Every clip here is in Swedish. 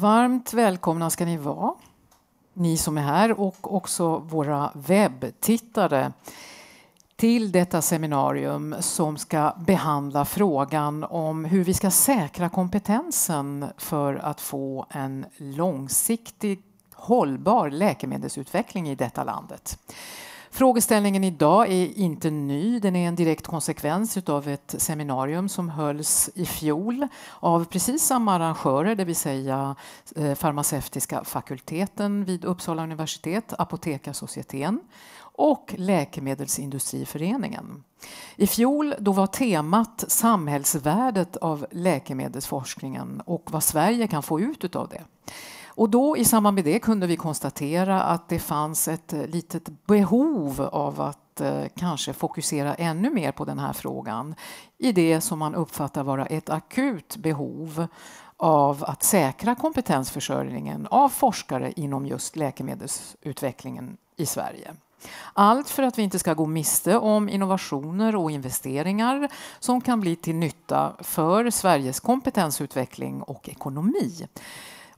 Varmt välkomna ska ni vara, ni som är här och också våra webbtittare till detta seminarium som ska behandla frågan om hur vi ska säkra kompetensen för att få en långsiktig hållbar läkemedelsutveckling i detta landet. Frågeställningen idag är inte ny. Den är en direkt konsekvens av ett seminarium som hölls i fjol av precis samma arrangörer, det vill säga eh, farmaceutiska fakulteten vid Uppsala universitet, Apotekarsocieteten och Läkemedelsindustriföreningen. I fjol då var temat samhällsvärdet av läkemedelsforskningen och vad Sverige kan få ut av det. Och då i samband med det kunde vi konstatera att det fanns ett eh, litet behov av att eh, kanske fokusera ännu mer på den här frågan i det som man uppfattar vara ett akut behov av att säkra kompetensförsörjningen av forskare inom just läkemedelsutvecklingen i Sverige. Allt för att vi inte ska gå miste om innovationer och investeringar som kan bli till nytta för Sveriges kompetensutveckling och ekonomi.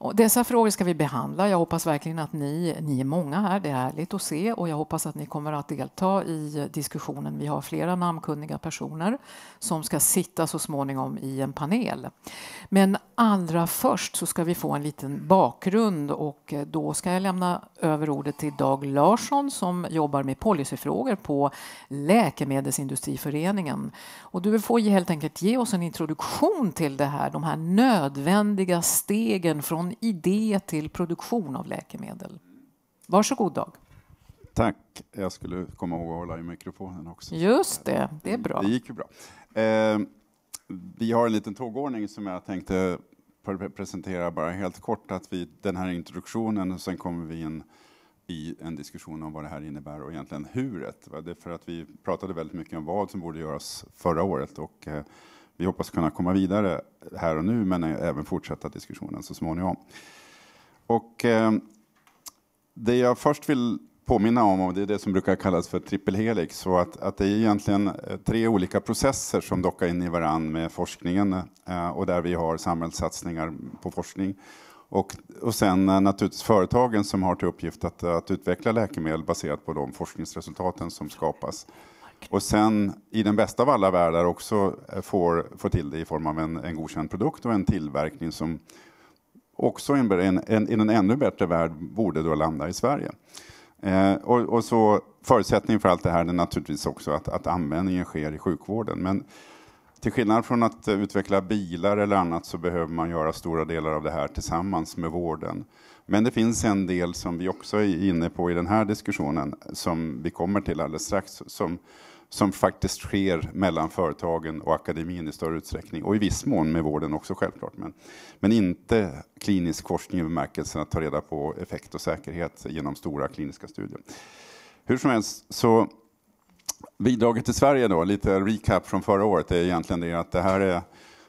Och dessa frågor ska vi behandla. Jag hoppas verkligen att ni, ni är många här, det är härligt att se och jag hoppas att ni kommer att delta i diskussionen. Vi har flera namnkunniga personer som ska sitta så småningom i en panel. Men allra först så ska vi få en liten bakgrund och då ska jag lämna över ordet till Dag Larsson som jobbar med policyfrågor på Läkemedelsindustriföreningen. Och du får helt enkelt ge oss en introduktion till det här, de här nödvändiga stegen från från idé till produktion av läkemedel. Varsågod Dag. Tack. Jag skulle komma ihåg att hålla i mikrofonen också. Just det, det är bra. Det gick ju bra. Eh, vi har en liten tågordning som jag tänkte presentera bara helt kort. Att vi, den här introduktionen och sen kommer vi in i en diskussion om vad det här innebär och egentligen hur. Det för att vi pratade väldigt mycket om vad som borde göras förra året och eh, vi hoppas kunna komma vidare här och nu, men även fortsätta diskussionen så småningom. Och, eh, det jag först vill påminna om, och det är det som brukar kallas för trippelhelix, så att, att det är egentligen eh, tre olika processer som dockar in i varann med forskningen eh, och där vi har samhällssatsningar på forskning. Och, och sen naturligtvis företagen som har till uppgift att, att utveckla läkemedel baserat på de forskningsresultaten som skapas. Och sen i den bästa av alla världar också eh, får, får till det i form av en, en godkänd produkt och en tillverkning som också i en, en, en, en ännu bättre värld borde då landa i Sverige. Eh, och, och, så förutsättningen för allt det här är naturligtvis också att, att användningen sker i sjukvården. Men till skillnad från att eh, utveckla bilar eller annat så behöver man göra stora delar av det här tillsammans med vården. Men det finns en del som vi också är inne på i den här diskussionen som vi kommer till alldeles strax som, som faktiskt sker mellan företagen och akademin i större utsträckning och i viss mån med vården också självklart. Men, men inte klinisk forskning i bemärkelsen att ta reda på effekt och säkerhet genom stora kliniska studier. Hur som helst så bidraget till Sverige då, lite recap från förra året är egentligen det att det här är,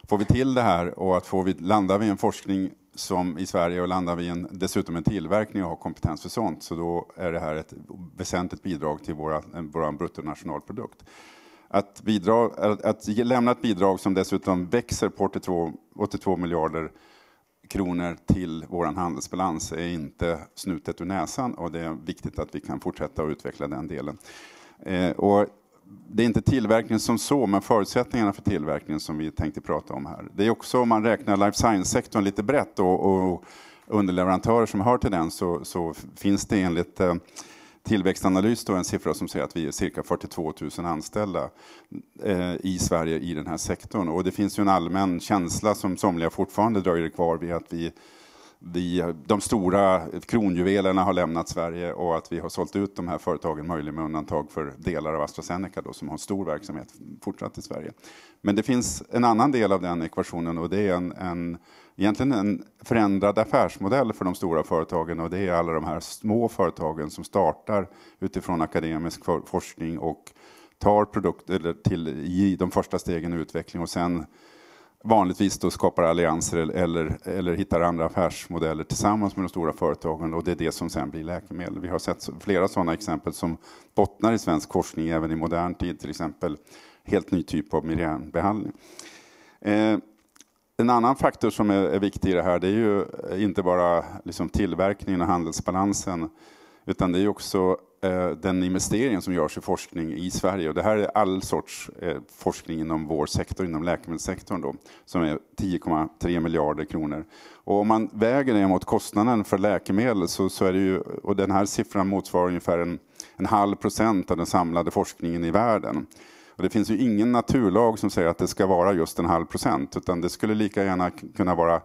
får vi till det här och att får vi, landar vi i en forskning som i Sverige och landar vi en, dessutom en tillverkning och har kompetens för sånt, så då är det här ett väsentligt bidrag till våra, vår bruttonationalprodukt. Att, bidra, att, att lämna ett bidrag som dessutom växer på 82, 82 miljarder kronor till vår handelsbalans är inte snutet ur näsan och det är viktigt att vi kan fortsätta att utveckla den delen. Eh, och det är inte tillverkningen som så, men förutsättningarna för tillverkningen som vi tänkte prata om här. Det är också om man räknar life science-sektorn lite brett och, och, underleverantörer som hör till den så, så finns det enligt eh, Tillväxtanalys då en siffra som säger att vi är cirka 42 000 anställda eh, i Sverige i den här sektorn. Och det finns ju en allmän känsla som somliga fortfarande dröjer kvar vid att vi vi, de stora kronjuvelerna har lämnat Sverige och att vi har sålt ut de här företagen, möjligen med undantag för delar av AstraZeneca då, som har stor verksamhet fortsatt i Sverige. Men det finns en annan del av den ekvationen och det är en, en egentligen en förändrad affärsmodell för de stora företagen och det är alla de här små företagen som startar utifrån akademisk forskning och tar produkter till, i de första stegen i utveckling och sen vanligtvis då skapar allianser eller, eller hittar andra affärsmodeller tillsammans med de stora företagen och det är det som sen blir läkemedel. Vi har sett flera sådana exempel som bottnar i svensk forskning även i modern tid, till exempel helt ny typ av migränbehandling. Eh, en annan faktor som är, är, viktig i det här det är ju inte bara liksom tillverkningen och handelsbalansen utan det är också Eh, den investeringen som görs i forskning i Sverige, och det här är all sorts eh, forskning inom vår sektor, inom läkemedelssektorn, då, som är 10,3 miljarder kronor. Och om man väger det mot kostnaden för läkemedel, så, så är det ju, och den här siffran motsvarar ungefär en, en halv procent av den samlade forskningen i världen. Och det finns ju ingen naturlag som säger att det ska vara just en halv procent, utan det skulle lika gärna kunna vara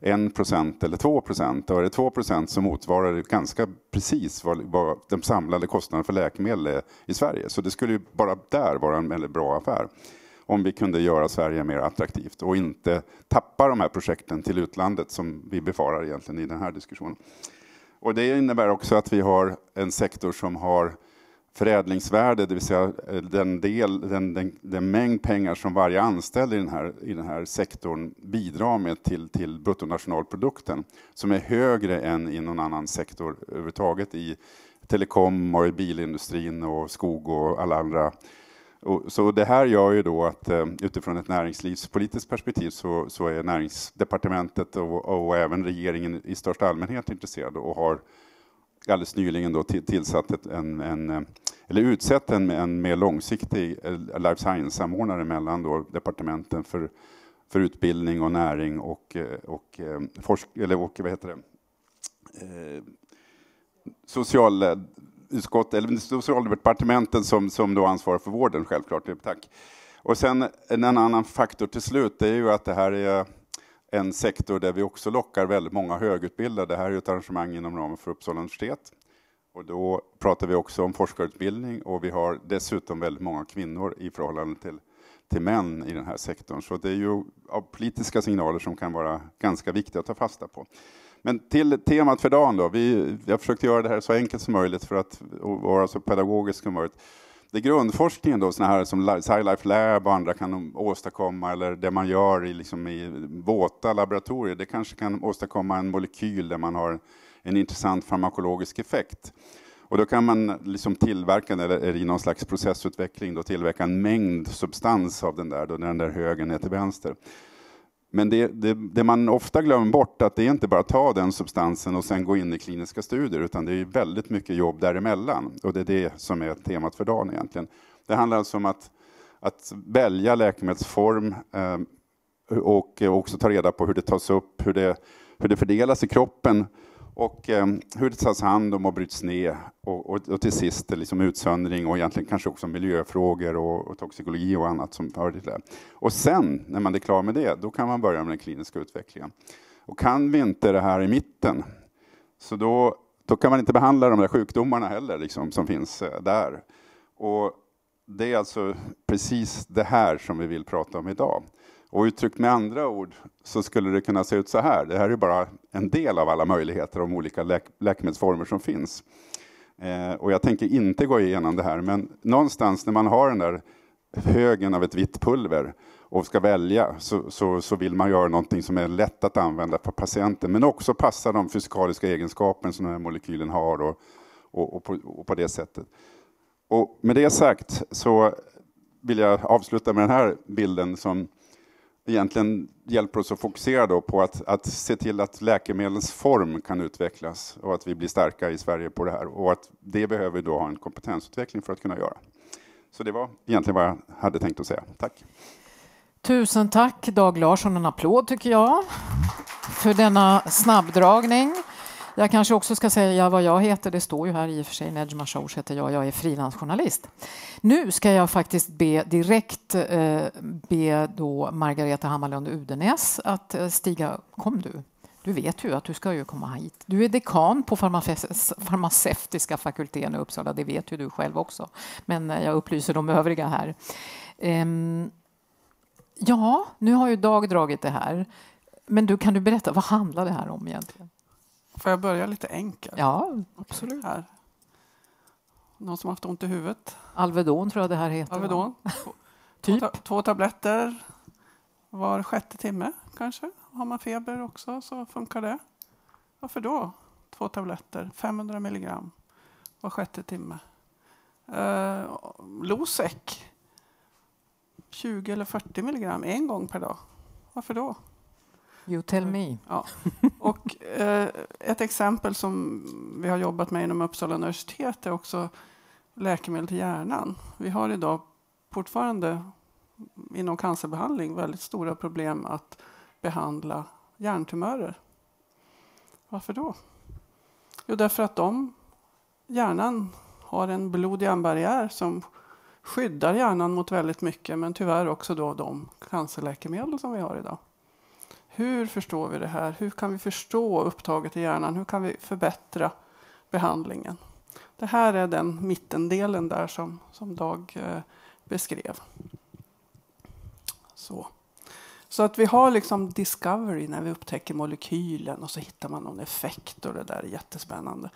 1 procent eller 2 procent. Och är det 2 procent så motsvarar det ganska precis vad, vad den samlade kostnaden för läkemedel är i Sverige. Så det skulle ju bara där vara en väldigt bra affär om vi kunde göra Sverige mer attraktivt och inte tappa de här projekten till utlandet som vi befarar egentligen i den här diskussionen. Och det innebär också att vi har en sektor som har förädlingsvärde, det vill säga eh, den, del, den, den, den, mängd pengar som varje anställd i den här, i den här sektorn bidrar med till, till bruttonationalprodukten, som är högre än i någon annan sektor överhuvudtaget i telekom och i bilindustrin och skog och alla andra. Och, så det här gör ju då att eh, utifrån ett näringslivspolitiskt perspektiv så, så är näringsdepartementet och, och även regeringen i största allmänhet intresserade och har alldeles nyligen då tillsatt en, en, eh, eller utsett en, en mer långsiktig eh, life science-samordnare mellan då departementen för, för utbildning och näring och, eh, och, forsk, eller och vad heter det? Eh, social utskott, eller socialdepartementet som, som då ansvarar för vården självklart. Tack. Och sen en annan faktor till slut, det är ju att det här är en sektor där vi också lockar väldigt många högutbildade. Det här är ett arrangemang inom ramen för Uppsala universitet. Och då pratar vi också om forskarutbildning och vi har dessutom väldigt många kvinnor i förhållande till, till män i den här sektorn. Så det är ju politiska signaler som kan vara ganska viktiga att ta fasta på. Men till temat för dagen då. Vi, jag försökte göra det här så enkelt som möjligt för att vara så pedagogisk som möjligt det grundforskningen då, såna här som SciLife Lab och andra kan åstadkomma, eller det man gör i, liksom i våta laboratorier, det kanske kan åstadkomma en molekyl där man har en intressant farmakologisk effekt. Och då kan man liksom tillverka, eller i någon slags processutveckling, då tillverka en mängd substans av den där, då, den där högen är till vänster. Men det, det, det, man ofta glömmer bort är att det är inte bara att ta den substansen och sen gå in i kliniska studier, utan det är väldigt mycket jobb däremellan. Och det är det som är temat för dagen egentligen. Det handlar alltså om att, att välja läkemedelsform eh, och också ta reda på hur det tas upp, hur det, hur det fördelas i kroppen och eh, hur det tas hand om och bryts ner och, och, och till sist liksom utsöndring och egentligen kanske också miljöfrågor och, och toxikologi och annat som hör till det. Och sen när man är klar med det, då kan man börja med den kliniska utvecklingen. Och kan vi inte det här i mitten, så då, då kan man inte behandla de där sjukdomarna heller liksom, som finns eh, där. Och det är alltså precis det här som vi vill prata om idag. Och uttryckt med andra ord så skulle det kunna se ut så här. Det här är bara en del av alla möjligheter om olika läk läkemedelsformer som finns. Eh, och jag tänker inte gå igenom det här, men någonstans när man har den där högen av ett vitt pulver och ska välja så, så, så, vill man göra någonting som är lätt att använda för patienten men också passa de fysikaliska egenskaper som den här molekylen har och, och, och, på, och på det sättet. Och med det sagt så vill jag avsluta med den här bilden som egentligen hjälper oss att fokusera då på att, att se till att läkemedlens form kan utvecklas och att vi blir starka i Sverige på det här. Och att det behöver vi då ha en kompetensutveckling för att kunna göra. Så det var egentligen vad jag hade tänkt att säga. Tack! Tusen tack Dag Larsson, en applåd tycker jag för denna snabbdragning. Jag kanske också ska säga vad jag heter. Det står ju här i och för sig. Nejma Shosh heter jag. Jag är frilansjournalist. Nu ska jag faktiskt be direkt eh, be då Margareta Hammarlund Udenäs att eh, stiga. Kom du. Du vet ju att du ska ju komma hit. Du är dekan på farmaceutiska fakulteten i Uppsala. Det vet ju du själv också. Men eh, jag upplyser de övriga här. Ehm, ja, nu har ju Dag dragit det här. Men du, kan du berätta, vad handlar det här om egentligen? Får jag börja lite enkelt? Ja, absolut. Här. Någon som haft ont i huvudet? Alvedon tror jag det här heter. Alvedon. typ. Två, två tabletter var sjätte timme kanske. Har man feber också så funkar det. Varför då? Två tabletter, 500 milligram var sjätte timme. Eh, Losec, 20 eller 40 milligram en gång per dag. Varför då? You tell me. Ja. Och, eh, ett exempel som vi har jobbat med inom Uppsala universitet är också läkemedel till hjärnan. Vi har idag fortfarande inom cancerbehandling väldigt stora problem att behandla hjärntumörer. Varför då? Jo, därför att de, hjärnan har en blod-hjärnbarriär som skyddar hjärnan mot väldigt mycket men tyvärr också då de cancerläkemedel som vi har idag. Hur förstår vi det här? Hur kan vi förstå upptaget i hjärnan? Hur kan vi förbättra behandlingen? Det här är den mittendelen där som, som Dag eh, beskrev. Så. Så att vi har liksom discovery när vi upptäcker molekylen och så hittar man någon effekt och det där är jättespännande.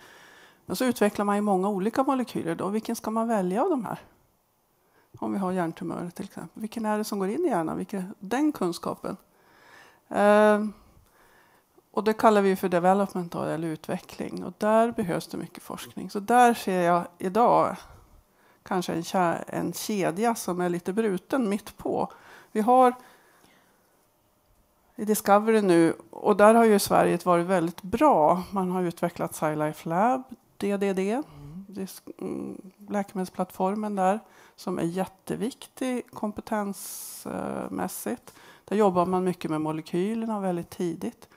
Men så utvecklar man ju många olika molekyler då. Vilken ska man välja av de här? Om vi har hjärntumörer till exempel. Vilken är det som går in i hjärnan? Vilken, den kunskapen Eh, och det kallar vi för development eller utveckling och där behövs det mycket forskning. Så där ser jag idag kanske en, en kedja som är lite bruten mitt på. Vi har i Discovery nu och där har ju Sverige varit väldigt bra. Man har utvecklat SciLife Lab, DDD, läkemedelsplattformen där som är jätteviktig kompetensmässigt. Där jobbar man mycket med molekylerna väldigt tidigt.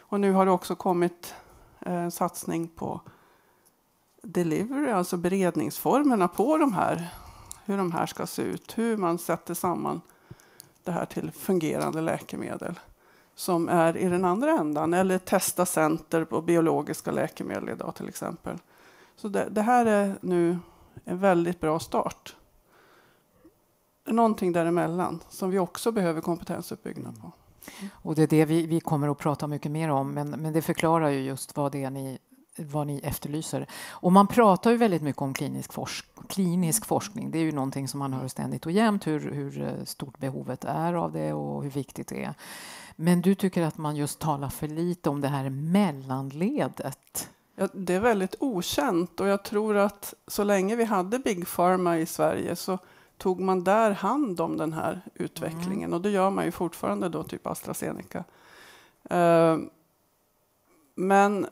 Och nu har det också kommit en eh, satsning på delivery, alltså beredningsformerna på de här. Hur de här ska se ut, hur man sätter samman det här till fungerande läkemedel som är i den andra ändan, eller testa center på biologiska läkemedel idag till exempel. Så det, det här är nu en väldigt bra start. Någonting däremellan som vi också behöver kompetensuppbyggnad på. Och det är det vi, vi kommer att prata mycket mer om, men, men det förklarar ju just vad det är ni vad ni efterlyser. Och man pratar ju väldigt mycket om klinisk, forsk klinisk forskning. Det är ju någonting som man hör ständigt och jämt, hur, hur, eh, stort behovet är av det och hur viktigt det är. Men du tycker att man just talar för lite om det här mellanledet Ja, det är väldigt okänt och jag tror att så länge vi hade Big Pharma i Sverige så tog man där hand om den här utvecklingen mm. och det gör man ju fortfarande då, typ AstraZeneca. Uh, men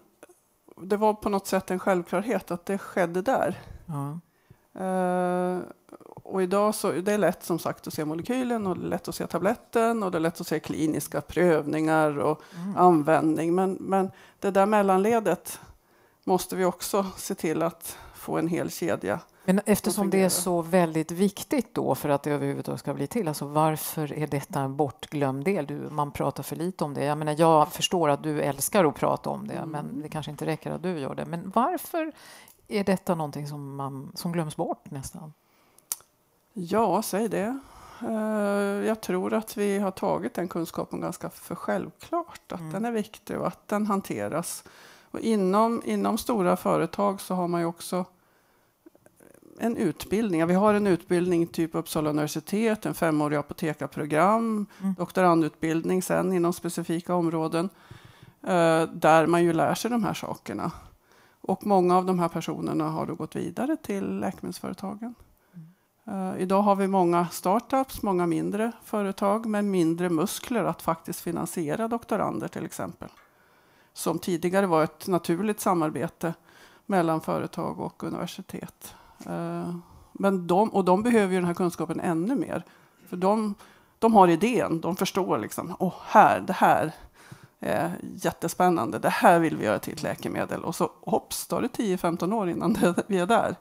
det var på något sätt en självklarhet att det skedde där. Mm. Uh, och idag så det är lätt som sagt att se molekylen och det är lätt att se tabletten och det är lätt att se kliniska prövningar och mm. användning. Men, men det där mellanledet måste vi också se till att få en hel kedja. Men eftersom det är så väldigt viktigt då för att det överhuvudtaget ska bli till, alltså varför är detta en bortglömd del? Du, man pratar för lite om det. Jag, menar, jag förstår att du älskar att prata om det, mm. men det kanske inte räcker att du gör det. Men varför är detta någonting som, man, som glöms bort nästan? Ja, säg det. Eh, jag tror att vi har tagit den kunskapen ganska för självklart, att mm. den är viktig och att den hanteras och inom, inom stora företag så har man ju också en utbildning. Vi har en utbildning typ Uppsala universitet, en femårig apotekarprogram, mm. doktorandutbildning sen inom specifika områden eh, där man ju lär sig de här sakerna. Och många av de här personerna har då gått vidare till läkemedelsföretagen. Mm. Eh, idag har vi många startups, många mindre företag med mindre muskler att faktiskt finansiera doktorander till exempel som tidigare var ett naturligt samarbete mellan företag och universitet. Eh, men de, och de behöver ju den här kunskapen ännu mer. För de, de har idén, de förstår liksom, åh, oh, här, det här är jättespännande, det här vill vi göra till ett läkemedel. Och så hopps, tar det 10-15 år innan det, vi är där.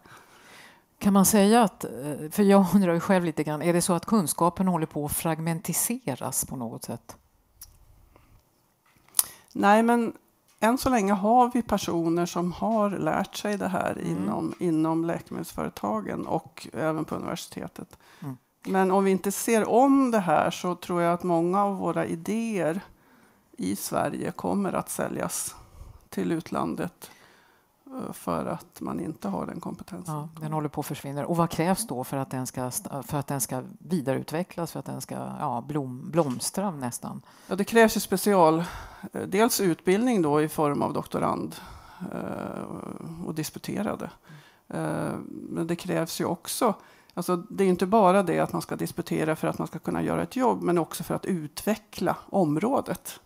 Kan man säga att, eh, för jag undrar ju själv lite grann, är det så att kunskapen håller på att fragmentiseras på något sätt? Nej, men än så länge har vi personer som har lärt sig det här mm. inom, inom läkemedelsföretagen och även på universitetet. Mm. Men om vi inte ser om det här så tror jag att många av våra idéer i Sverige kommer att säljas till utlandet för att man inte har den kompetensen. Ja, den håller på att försvinna. Och vad krävs då för att den ska, för att den ska vidareutvecklas, för att den ska ja, blom, blomstra nästan? Ja, det krävs ju special, eh, dels utbildning då i form av doktorand eh, och disputerade. Mm. Eh, men det krävs ju också Alltså, det är inte bara det att man ska disputera för att man ska kunna göra ett jobb, men också för att utveckla området.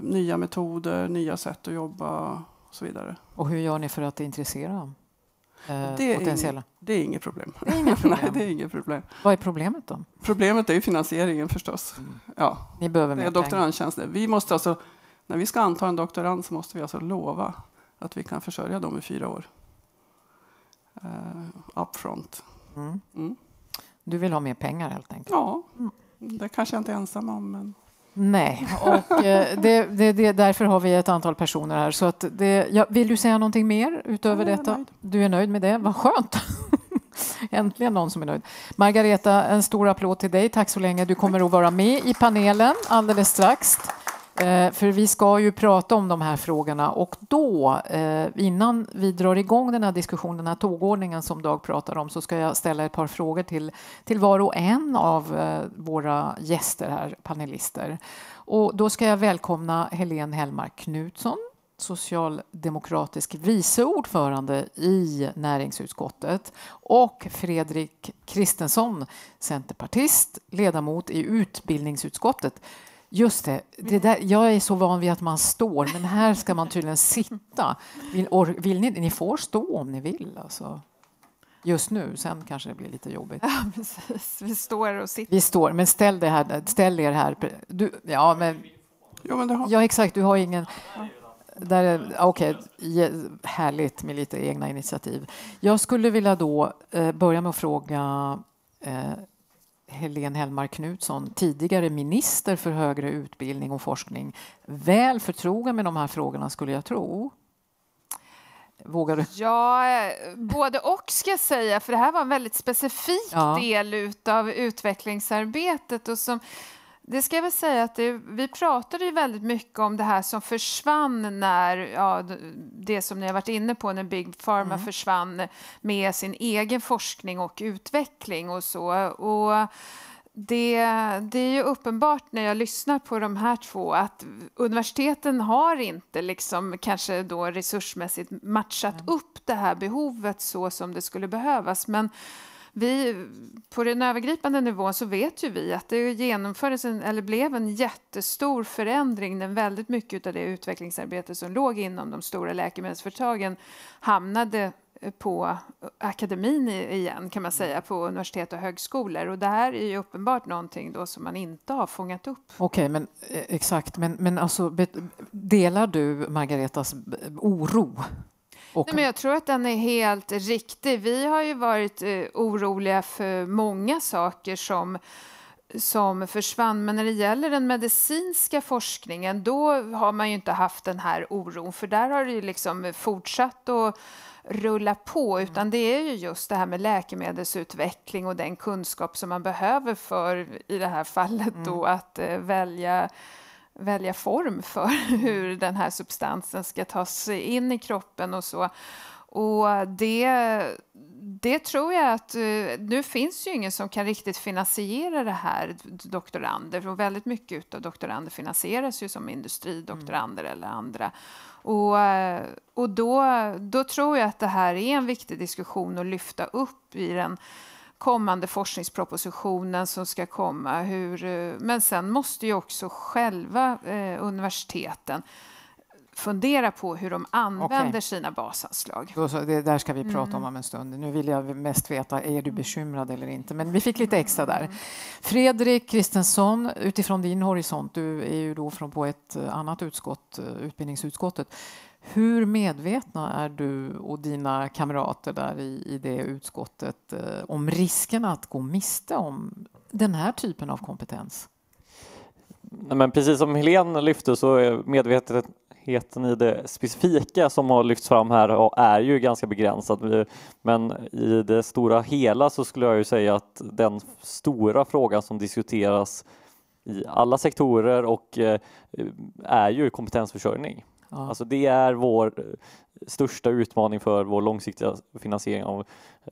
nya metoder, nya sätt att jobba, och så vidare. Och hur gör ni för att intressera dem? det, är eh, potentiella? Inget, det är inget problem. Det är inget problem. Nej, det är inget problem. Vad är problemet då? Problemet är finansieringen förstås. Mm. Ja. Ni behöver mer pengar. Vi måste alltså, när vi ska anta en doktorand så måste vi alltså lova att vi kan försörja dem i fyra år. Uh, upfront. Mm. Mm. Du vill ha mer pengar helt enkelt? Ja, mm. det kanske jag inte är ensam om. Men... Nej, och eh, det, det, det, därför har vi ett antal personer här. Så att det, jag, vill du säga någonting mer utöver ja, detta? Nöjd. Du är nöjd med det? Vad skönt! Äntligen någon som är nöjd. Margareta, en stor applåd till dig. Tack så länge. Du kommer att vara med i panelen alldeles strax. Eh, för vi ska ju prata om de här frågorna och då, eh, innan vi drar igång den här diskussionen, den här tågordningen som Dag pratar om, så ska jag ställa ett par frågor till, till var och en av eh, våra gäster här, panelister. Och då ska jag välkomna Helene Hellmark Knutsson, socialdemokratisk vice ordförande i näringsutskottet och Fredrik Kristensson, centerpartist, ledamot i utbildningsutskottet. Just det, det där, jag är så van vid att man står, men här ska man tydligen sitta. Vill, or, vill ni, ni får stå om ni vill. Alltså. Just nu, sen kanske det blir lite jobbigt. Ja, precis. Vi står och sitter. Vi står, men ställ, det här, ställ er här. Du, ja, men, ja, men har... ja, exakt, du har ingen... Okej. okay, härligt med lite egna initiativ. Jag skulle vilja då eh, börja med att fråga eh, Helene Hellmark Knutsson, tidigare minister för högre utbildning och forskning, väl förtrogen med de här frågorna skulle jag tro. Vågar du? Ja, eh, både och ska jag säga, för det här var en väldigt specifik ja. del av utvecklingsarbetet och som, det ska jag väl säga att det, vi pratade ju väldigt mycket om det här som försvann när, ja, det som ni har varit inne på, när Big Pharma mm. försvann med sin egen forskning och utveckling och så. Och det, det, är ju uppenbart när jag lyssnar på de här två att universiteten har inte liksom kanske då resursmässigt matchat mm. upp det här behovet så som det skulle behövas. Men vi, på den övergripande nivån så vet ju vi att det genomfördes en, eller blev en jättestor förändring när väldigt mycket av det utvecklingsarbete som låg inom de stora läkemedelsföretagen hamnade eh, på akademin igen, kan man mm. säga, på universitet och högskolor. Och det här är ju uppenbart någonting då som man inte har fångat upp. Okej, okay, men eh, exakt. Men, men alltså, delar du Margaretas eh, oro och... Nej, men jag tror att den är helt riktig. Vi har ju varit eh, oroliga för många saker som som försvann. Men när det gäller den medicinska forskningen då har man ju inte haft den här oron för där har det ju liksom fortsatt att rulla på mm. utan det är ju just det här med läkemedelsutveckling och den kunskap som man behöver för i det här fallet då mm. att eh, välja välja form för mm. hur den här substansen ska ta sig in i kroppen och så. Och det, det tror jag att... Eh, nu finns ju ingen som kan riktigt finansiera det här, doktorander. Och väldigt mycket av doktorander finansieras ju som industridoktorander mm. eller andra. Och, eh, och då, då tror jag att det här är en viktig diskussion att lyfta upp i den kommande forskningspropositionen som ska komma. Hur, eh, men sen måste ju också själva eh, universiteten fundera på hur de använder okay. sina basanslag. det där ska vi prata mm. om en stund. Nu vill jag mest veta, är du mm. bekymrad eller inte? Men vi fick lite extra där. Mm. Fredrik Kristensson, utifrån din horisont, du är ju då från på ett eh, annat utskott, eh, utbildningsutskottet. Hur medvetna är du och dina kamrater där i, i det utskottet eh, om risken att gå miste om den här typen av kompetens? Nej, men precis som Helene lyfte så är medvetet, helheten i det specifika som har lyfts fram här är ju ganska begränsad. Men i det stora hela så skulle jag ju säga att den stora frågan som diskuteras i alla sektorer och eh, är ju kompetensförsörjning. Ja. Alltså det är vår eh, största utmaning för vår långsiktiga finansiering av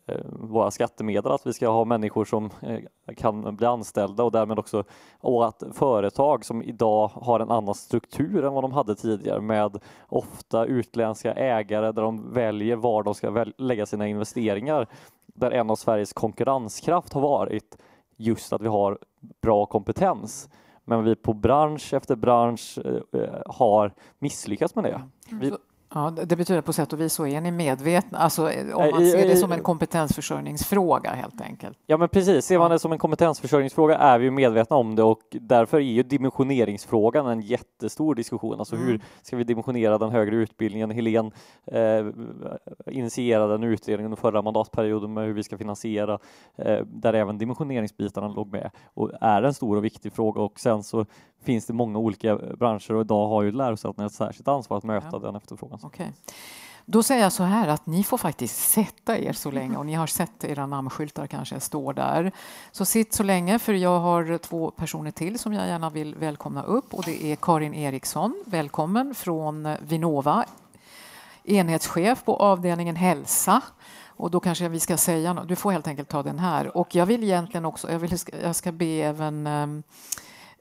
Eh, våra skattemedel, att vi ska ha människor som eh, kan bli anställda och därmed också och att företag som idag har en annan struktur än vad de hade tidigare med ofta utländska ägare där de väljer var de ska lägga sina investeringar. Där en av Sveriges konkurrenskraft har varit just att vi har bra kompetens. Men vi på bransch efter bransch eh, har misslyckats med det. Mm. Vi Ja, det betyder på sätt och vis så är ni medvetna, alltså eh, om man ser det som en kompetensförsörjningsfråga helt enkelt. Ja men precis, ser man det som en kompetensförsörjningsfråga är vi medvetna om det och därför är ju dimensioneringsfrågan en jättestor diskussion. Alltså mm. hur ska vi dimensionera den högre utbildningen? Helene eh, initierade en utredning under förra mandatperioden med hur vi ska finansiera eh, där även dimensioneringsbitarna låg med och är en stor och viktig fråga och sen så finns det många olika branscher och idag har ju lärosätena ett särskilt ansvar att möta ja. den efterfrågan. Okay. Då säger jag så här att ni får faktiskt sätta er så länge och ni har sett era namnskyltar kanske står där. Så sitt så länge för jag har två personer till som jag gärna vill välkomna upp och det är Karin Eriksson, välkommen från Vinnova, enhetschef på avdelningen hälsa. Och då kanske vi ska säga något. Du får helt enkelt ta den här. Och jag vill egentligen också, jag, vill, jag ska be även ehm,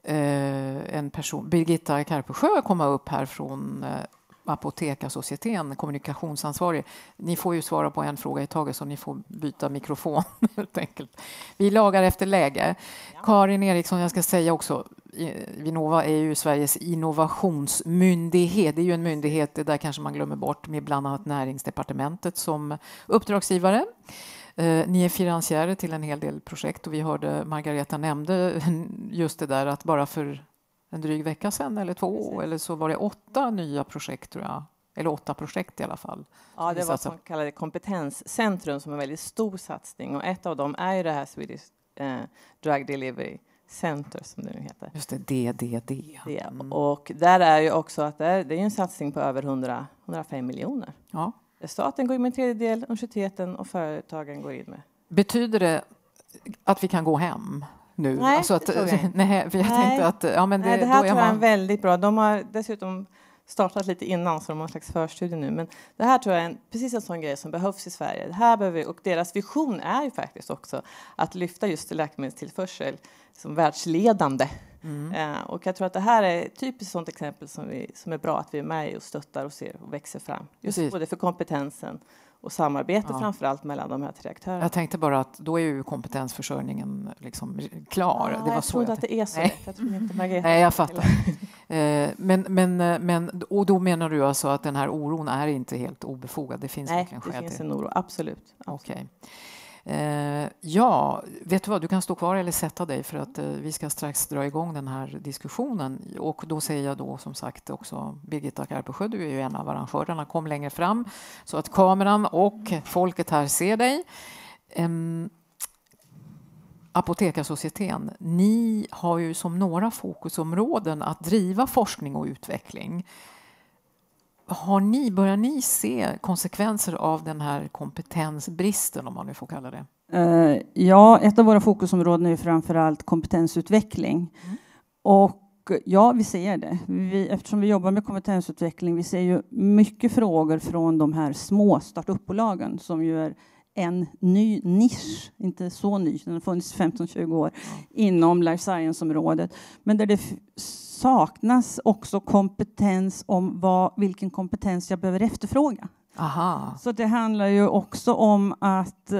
Eh, en person, Birgitta Karpesjö, komma upp här från eh, Apotekarsocieteten, kommunikationsansvarig. Ni får ju svara på en fråga i taget, så ni får byta mikrofon. helt enkelt. Vi lagar efter läge. Karin Eriksson, jag ska säga också, Vinnova är ju Sveriges innovationsmyndighet. Det är ju en myndighet, det där kanske man glömmer bort, med bland annat Näringsdepartementet som uppdragsgivare. Eh, ni är finansiärer till en hel del projekt och vi hörde Margareta nämnde just det där att bara för en dryg vecka sedan eller två eller så var det åtta nya projekt tror jag eller åtta projekt i alla fall. Ja, det var så kallade kompetenscentrum som är en väldigt stor satsning och ett av dem är ju det här Swedish eh, Drug Delivery Center som det nu heter. Just det, DDD. Mm. Och där är ju också att det är, det är en satsning på över 100, 105 miljoner. Ja. Staten går in med en tredjedel, universiteten och företagen går in med. Betyder det att vi kan gå hem nu? Nej, alltså att, det tror jag inte. Nej, jag nej. Att, ja, men det, nej, det här tror jag är väldigt bra. De har dessutom startat lite innan, så de har en slags förstudie nu. Men det här tror jag är en, precis en sån grej som behövs i Sverige. Det här behöver, och deras vision är ju faktiskt också att lyfta just läkemedelstillförsel som världsledande Mm. Eh, och jag tror att det här är ett typiskt sådant exempel som, vi, som är bra att vi är med i och stöttar och ser och växer fram. Just Precis. både för kompetensen och samarbete ja. framför allt mellan de här tre aktörerna. Jag tänkte bara att då är ju kompetensförsörjningen liksom klar. Ja, det var jag så trodde jag att det är så. Nej. Jag tror inte Margareta Nej, jag fattar. Eh, men, men, eh, men, och då menar du alltså att den här oron är inte helt obefogad? Det finns Nej, verkligen skäl till det? Nej, det finns en oro, absolut. absolut. Okay. Eh, ja, vet du vad, du kan stå kvar eller sätta dig för att eh, vi ska strax dra igång den här diskussionen. Och då säger jag då som sagt också Birgitta Karpesjö, du är ju en av arrangörerna, kom längre fram så att kameran och folket här ser dig. Eh, Apotekarsocieteten, ni har ju som några fokusområden att driva forskning och utveckling har ni, börjar ni se konsekvenser av den här kompetensbristen, om man nu får kalla det? Eh, ja, ett av våra fokusområden är framför allt kompetensutveckling. Mm. Och ja, vi ser det. Vi, eftersom vi jobbar med kompetensutveckling, vi ser ju mycket frågor från de här små startupbolagen som ju är en ny nisch, inte så ny, den har funnits 15-20 år, inom life science-området. Men där det saknas också kompetens om vad, vilken kompetens jag behöver efterfråga. Aha. Så det handlar ju också om att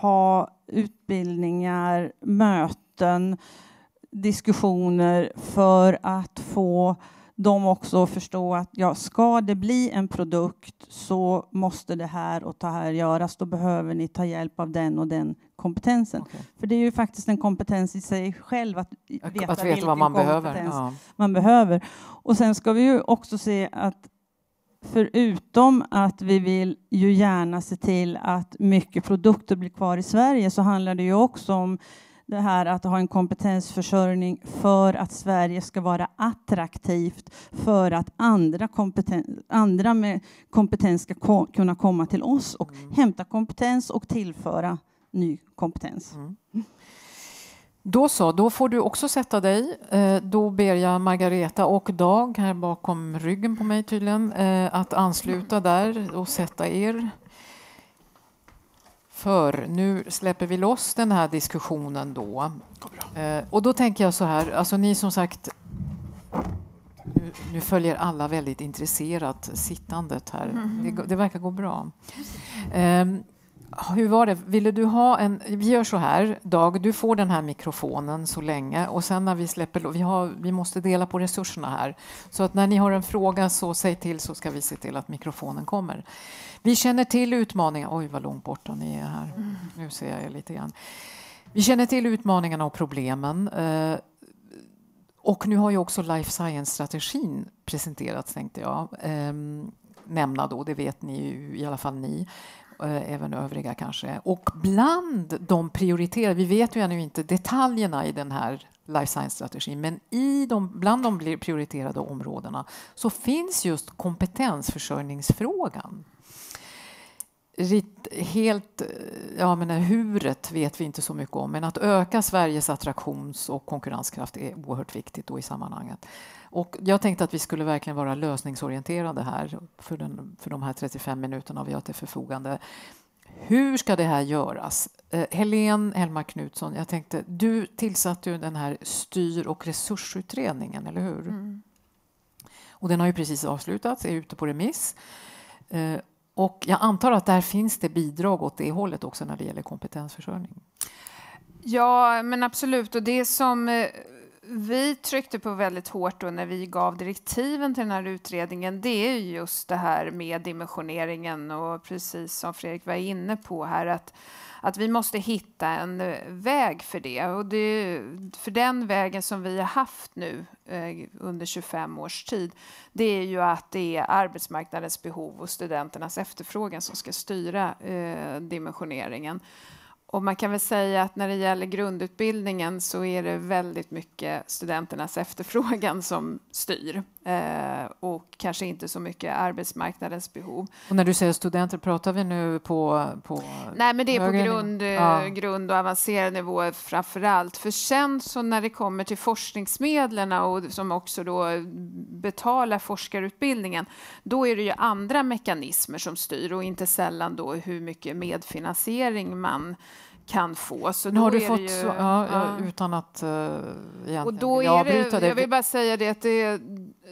ha utbildningar, möten, diskussioner för att få dem också att förstå att ja, ska det bli en produkt så måste det här och det här göras. Då behöver ni ta hjälp av den och den kompetensen. Okay. För det är ju faktiskt en kompetens i sig själv att veta, att veta vad man behöver. Ja. man behöver. Och sen ska vi ju också se att förutom att vi vill ju gärna se till att mycket produkter blir kvar i Sverige så handlar det ju också om det här att ha en kompetensförsörjning för att Sverige ska vara attraktivt för att andra, kompeten, andra med kompetens ska ko kunna komma till oss och mm. hämta kompetens och tillföra ny kompetens. Mm. Då så, då får du också sätta dig. Eh, då ber jag Margareta och Dag här bakom ryggen på mig tydligen eh, att ansluta där och sätta er. För nu släpper vi loss den här diskussionen då. Eh, och då tänker jag så här, alltså ni som sagt nu, nu, följer alla väldigt intresserat sittandet här. Mm. Det, det verkar gå bra. Um, hur var det? Ville du ha en... Vi gör så här, Dag, du får den här mikrofonen så länge och sen när vi släpper... Vi, har, vi måste dela på resurserna här. Så att när ni har en fråga så säg till så ska vi se till att mikrofonen kommer. Vi känner till utmaningar... Oj, vad långt borta ni är här. Nu ser jag er lite grann. Vi känner till utmaningarna och problemen. Eh, och nu har ju också life science-strategin presenterats, tänkte jag ehm, nämna då, det vet ni ju, i alla fall ni. Eh, även övriga kanske. Och bland de prioriterade, vi vet ju ännu inte detaljerna i den här life science-strategin, men i de, bland de prioriterade områdena så finns just kompetensförsörjningsfrågan. helt, eh, ja men huret vet vi inte så mycket om, men att öka Sveriges attraktions och konkurrenskraft är oerhört viktigt då i sammanhanget. Och jag tänkte att vi skulle verkligen vara lösningsorienterade här för, den, för de här 35 minuterna vi har till förfogande. Hur ska det här göras? Eh, Helene Hellmark Knutsson, jag tänkte, du tillsatte ju den här styr och resursutredningen, eller hur? Mm. Och den har ju precis avslutats, är ute på remiss. Eh, och jag antar att där finns det bidrag åt det hållet också när det gäller kompetensförsörjning? Ja, men absolut. Och det som eh, vi tryckte på väldigt hårt då när vi gav direktiven till den här utredningen, det är just det här med dimensioneringen och precis som Fredrik var inne på här att, att vi måste hitta en väg för det. Och det, för den vägen som vi har haft nu eh, under 25 års tid, det är ju att det är arbetsmarknadens behov och studenternas efterfrågan som ska styra eh, dimensioneringen. Och man kan väl säga att när det gäller grundutbildningen så är det väldigt mycket studenternas efterfrågan som styr. Eh, och kanske inte så mycket arbetsmarknadens behov. Och när du säger studenter, pratar vi nu på... på Nej, men det är på grund, eh, ja. grund och avancerad nivå framför allt. För sen så när det kommer till forskningsmedlen och som också då betalar forskarutbildningen, då är det ju andra mekanismer som styr och inte sällan då hur mycket medfinansiering man kan få. Så nu har du fått, ju, så, ja, ja. utan att uh, egentligen och då är avbryta det, det, Jag vill bara säga det att det,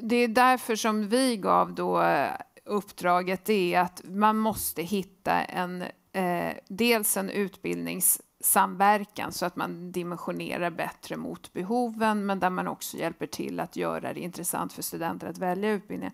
det är därför som vi gav då eh, uppdraget, det är att man måste hitta en, eh, dels en utbildnings samverkan så att man dimensionerar bättre mot behoven men där man också hjälper till att göra det intressant för studenter att välja utbildningar.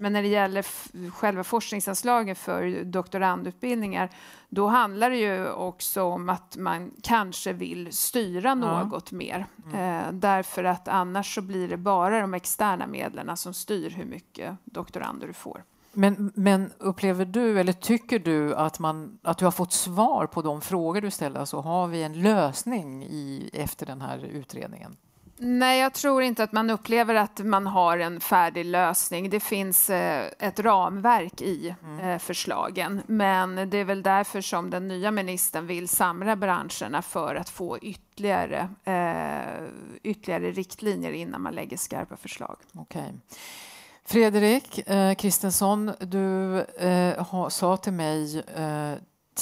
Men när det gäller själva forskningsanslagen för doktorandutbildningar, då handlar det ju också om att man kanske vill styra något ja. mer. Mm. Eh, därför att annars så blir det bara de externa medlen som styr hur mycket doktorander du får. Men, men, upplever du, eller tycker du att, man, att du har fått svar på de frågor du ställer? Alltså har vi en lösning i, efter den här utredningen? Nej, jag tror inte att man upplever att man har en färdig lösning. Det finns eh, ett ramverk i mm. eh, förslagen, men det är väl därför som den nya ministern vill samla branscherna för att få ytterligare, eh, ytterligare riktlinjer innan man lägger skarpa förslag. Okej. Fredrik Kristensson, du sa till mig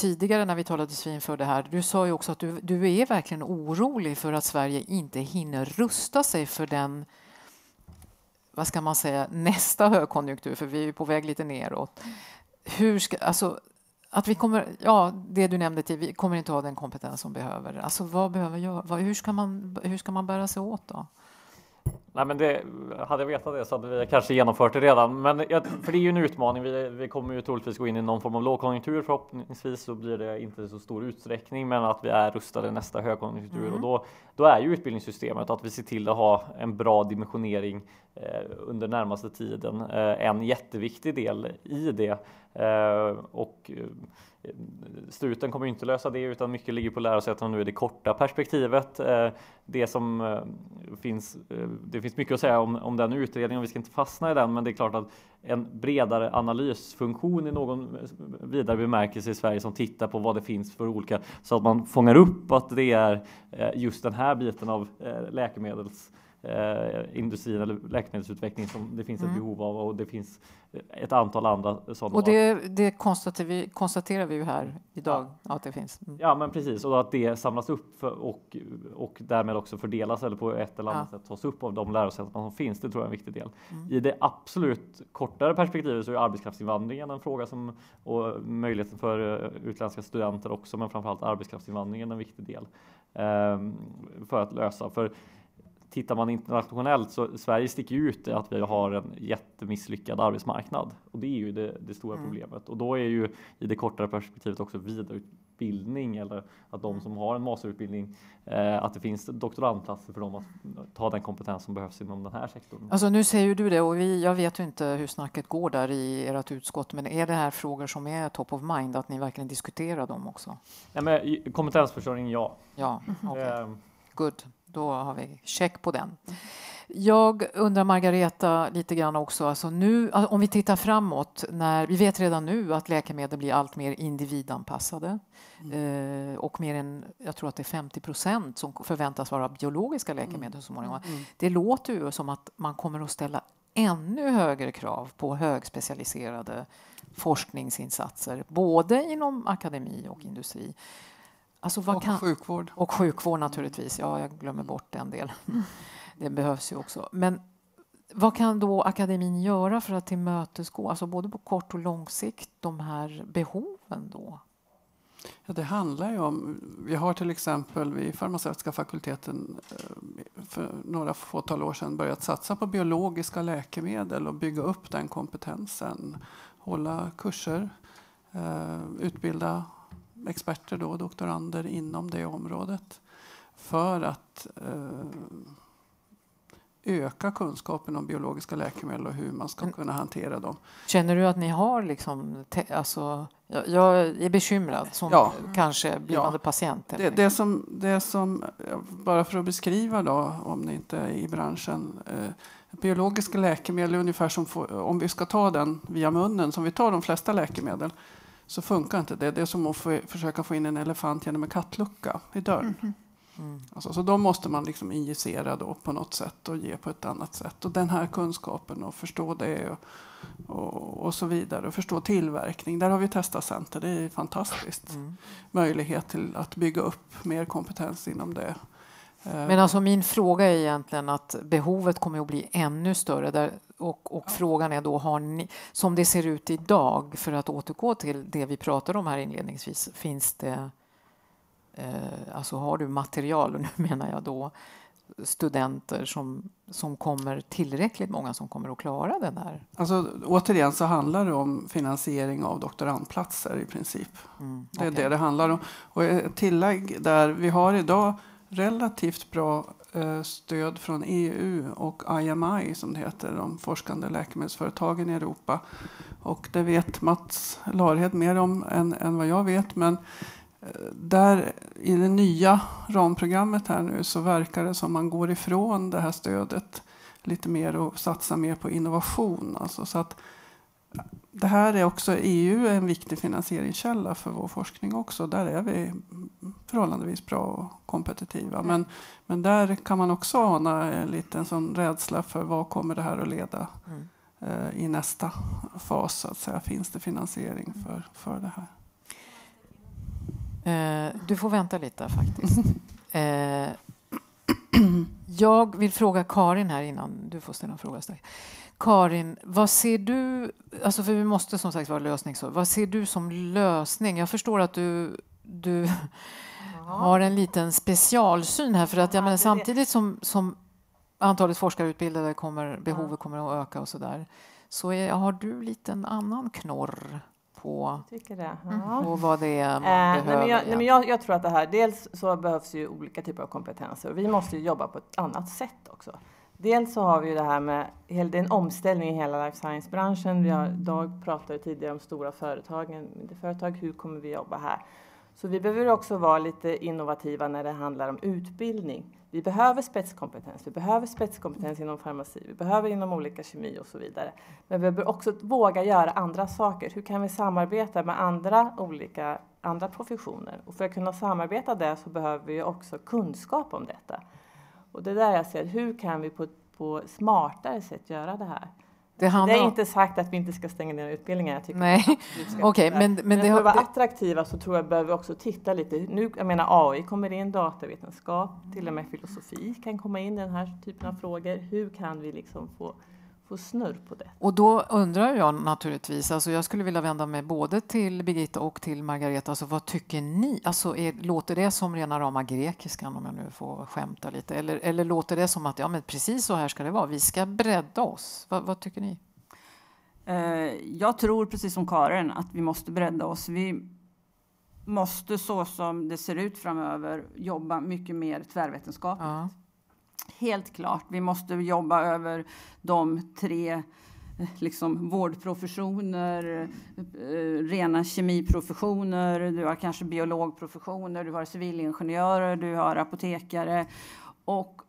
tidigare när vi talade talades inför det här, du sa ju också att du, du är verkligen orolig för att Sverige inte hinner rusta sig för den vad ska man säga, nästa högkonjunktur, för vi är på väg lite neråt. Hur ska, alltså, att vi kommer, ja, det du nämnde, till, vi kommer inte ha den kompetens som behöver. Alltså, vad behöver jag, vad, hur, ska man, hur ska man bära sig åt då? Nej, men det, hade jag vetat det så hade vi kanske genomfört det redan. Men jag, för det är ju en utmaning. Vi, vi, kommer ju troligtvis gå in i någon form av lågkonjunktur förhoppningsvis så blir det inte så stor utsträckning, men att vi är rustade nästa högkonjunktur mm. och då då är ju utbildningssystemet att vi ser till att ha en bra dimensionering eh, under närmaste tiden eh, en jätteviktig del i det. Eh, och struten kommer inte lösa det utan mycket ligger på lärosätena nu i det korta perspektivet. Det, som finns, det finns mycket att säga om, om den utredningen och vi ska inte fastna i den men det är klart att en bredare analysfunktion i någon vidare bemärkelse i Sverige som tittar på vad det finns för olika så att man fångar upp att det är eh, just den här biten av eh, läkemedels eh, industrin eller läkemedelsutveckling som det finns mm. ett behov av och det finns eh, ett antal andra sådana. Och det, det konstaterar, vi, konstaterar vi ju här idag ja. att det finns. Mm. Ja, men precis och att det samlas upp för, och, och därmed också fördelas eller på ett eller annat ja. sätt tas upp av de lärosäten som finns. Det tror jag är en viktig del. Mm. I det absolut kortare perspektivet så är arbetskraftsinvandringen en fråga som och möjligheten för eh, utländska studenter också, men framförallt arbetskraftsinvandringen en viktig del eh, för att lösa. För tittar man internationellt så Sverige sticker ut i att vi har en jättemisslyckad arbetsmarknad och det är ju det, det stora mm. problemet och då är ju i det kortare perspektivet också vidareutbildning eller att de mm. som har en masterutbildning eh, att det finns doktorandplatser för dem att ta den kompetens som behövs inom den här sektorn. Alltså nu säger du det och vi, jag vet ju inte hur snacket går där i ert utskott men är det här frågor som är top of mind att ni verkligen diskuterar dem också? Ja, men, kompetensförsörjning ja. Ja, eh, okay. Good då har vi check på den. Jag undrar Margareta lite grann också, alltså nu, alltså, om vi tittar framåt, när, vi vet redan nu att läkemedel blir allt mer individanpassade mm. eh, och mer än, jag tror att det är 50 procent som förväntas vara biologiska mm. läkemedel mm. Mm. Det låter ju som att man kommer att ställa ännu högre krav på högspecialiserade forskningsinsatser, både inom akademi och industri. Alltså och kan... sjukvård. Och sjukvård naturligtvis. Ja, jag glömmer bort en del. det behövs ju också. Men vad kan då akademin göra för att tillmötesgå, alltså både på kort och lång sikt, de här behoven då? Ja, det handlar ju om, vi har till exempel vid farmaceutiska fakulteten eh, för några fåtal år sedan börjat satsa på biologiska läkemedel och bygga upp den kompetensen. Hålla kurser, eh, utbilda experter då, doktorander inom det området för att eh, öka kunskapen om biologiska läkemedel och hur man ska mm. kunna hantera dem. Känner du att ni har liksom, alltså, jag, är bekymrad som ja. kanske blivande ja. patient? Det, det, som, det som, bara för att beskriva då, om ni inte är i branschen, eh, biologiska läkemedel är ungefär som, om vi ska ta den via munnen, som vi tar de flesta läkemedel, så funkar inte det. Det är som att få, försöka få in en elefant genom en kattlucka i dörren. Mm. Mm. Alltså, så då måste man liksom injicera då på något sätt och ge på ett annat sätt. Och den här kunskapen och förstå det och, och, och så vidare. Och förstå tillverkning. Där har vi testacenter. Det är fantastiskt. Mm. Möjlighet till att bygga upp mer kompetens inom det. Eh, Men alltså min fråga är egentligen att behovet kommer att bli ännu större. Där och, och ja. frågan är då, har ni, som det ser ut idag, för att återgå till det vi pratade om här inledningsvis, finns det, eh, alltså har du material, och nu menar jag då studenter som, som kommer, tillräckligt många som kommer att klara den här? Alltså, återigen så handlar det om finansiering av doktorandplatser i princip. Mm, okay. Det är det det handlar om. Och ett tillägg där, vi har idag relativt bra Eh, stöd från EU och IMI som det heter, de forskande läkemedelsföretagen i Europa. Och det vet Mats Larhed mer om än, än vad jag vet. Men eh, där i det nya ramprogrammet här nu så verkar det som man går ifrån det här stödet lite mer och satsar mer på innovation. Alltså så att det här är också EU är en viktig finansieringskälla för vår forskning också. Där är vi förhållandevis bra och kompetitiva. Men, men där kan man också ana en liten sån rädsla för vad kommer det här att leda mm. eh, i nästa fas. Så att säga. Finns det finansiering mm. för, för det här? Eh, du får vänta lite faktiskt. eh, jag vill fråga Karin här innan du får ställa en fråga. Strax. Karin, vad ser du, alltså för vi måste som sagt vara lösning, så, vad ser du som lösning? Jag förstår att du, du ja. har en liten specialsyn här, för att ja, men, samtidigt som, som antalet forskarutbildade kommer, behovet kommer att öka och så där, så är, har du lite en annan knorr på, ja. Mm, på vad det är man eh, behöver? Nej, jag, nej, jag, jag, tror att det här, dels så behövs ju olika typer av kompetenser vi måste jobba på ett annat sätt också. Dels så har vi ju det här med, det är en omställning i hela life science-branschen. Vi har, Dag pratade tidigare om stora företagen, företag, hur kommer vi jobba här? Så vi behöver också vara lite innovativa när det handlar om utbildning. Vi behöver spetskompetens, vi behöver spetskompetens inom farmaci, vi behöver inom olika kemi och så vidare. Men vi behöver också våga göra andra saker. Hur kan vi samarbeta med andra olika andra professioner? Och för att kunna samarbeta där så behöver vi också kunskap om detta. Och det är där jag ser, hur kan vi på, på smartare sätt göra det här? Det, det, är inte sagt att vi inte ska stänga ner utbildningar. Jag tycker Nej. okay, men, men, men för att vara det... attraktiva så tror jag behöver vi också titta lite. Nu, jag menar AI kommer in, datavetenskap, till och med filosofi kan komma in i den här typen av frågor. Hur kan vi liksom få få snurr på det. Och då undrar jag naturligtvis, alltså jag skulle vilja vända mig både till Birgitta och till Margareta, alltså vad tycker ni? Alltså är, låter det som rena rama grekiskan om jag nu får skämta lite, eller, eller låter det som att ja men precis så här ska det vara, vi ska bredda oss, Va, vad tycker ni? Eh, jag tror precis som Karin att vi måste bredda oss. Vi måste så som det ser ut framöver jobba mycket mer tvärvetenskapligt. Ja Helt klart, vi måste jobba över de tre eh, liksom vårdprofessioner, eh, rena kemiprofessioner, du har kanske biologprofessioner, du har civilingenjörer, du har apotekare. Och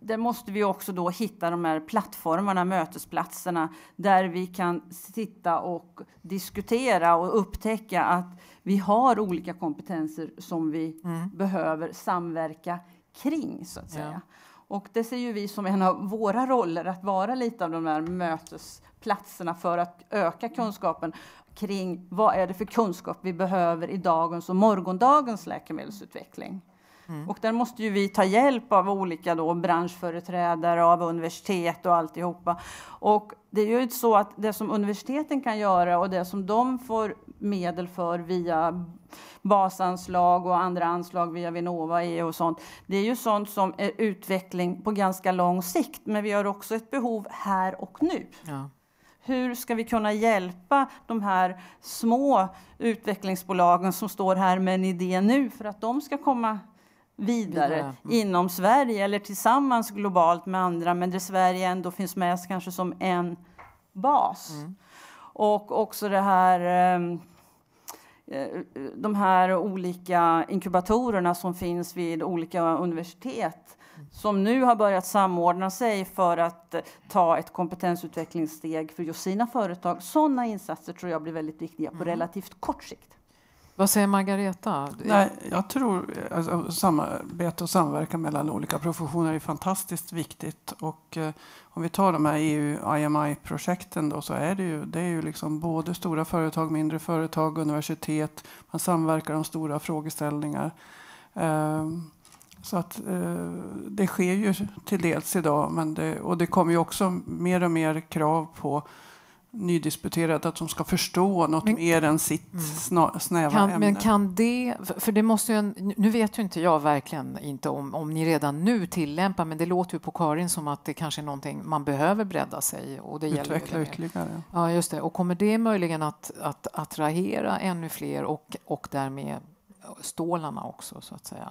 där måste vi också då hitta de här plattformarna, mötesplatserna, där vi kan sitta och diskutera och upptäcka att vi har olika kompetenser som vi mm. behöver samverka kring, så att säga. Ja. Och det ser ju vi som en av våra roller, att vara lite av de där mötesplatserna för att öka kunskapen kring vad är det för kunskap vi behöver i dagens och morgondagens läkemedelsutveckling. Mm. Och där måste ju vi ta hjälp av olika då branschföreträdare, av universitet och alltihopa. Och det är ju så att det som universiteten kan göra och det som de får medel för via basanslag och andra anslag via Vinnova e och sånt. Det är ju sånt som är utveckling på ganska lång sikt, men vi har också ett behov här och nu. Ja. Hur ska vi kunna hjälpa de här små utvecklingsbolagen som står här med en idé nu för att de ska komma vidare mm. inom Sverige eller tillsammans globalt med andra men där Sverige ändå finns med kanske som en bas. Mm. Och också det här ehm, eh, de här olika inkubatorerna som finns vid olika universitet som nu har börjat samordna sig för att eh, ta ett kompetensutvecklingssteg för just sina företag. Sådana insatser tror jag blir väldigt viktiga på mm. relativt kort sikt. Vad säger Margareta? Nej, jag tror alltså, samarbete och samverkan mellan olika professioner är fantastiskt viktigt. Och, eh, om vi tar de här EU-IMI-projekten så är det ju, det är ju liksom både stora företag, mindre företag, universitet. Man samverkar om stora frågeställningar. Eh, så att, eh, det sker ju till dels idag men det, och det kommer ju också mer och mer krav på nydisputerat att de ska förstå något men, mer än sitt mm. snäva kan, ämne. Men kan det, för det måste ju, nu vet ju inte jag verkligen inte om, om ni redan nu tillämpar, men det låter ju på Karin som att det kanske är någonting man behöver bredda sig och det Utveckla ytterligare. Ja, just det. Och kommer det möjligen att, att attrahera ännu fler och, och därmed stålarna också så att säga?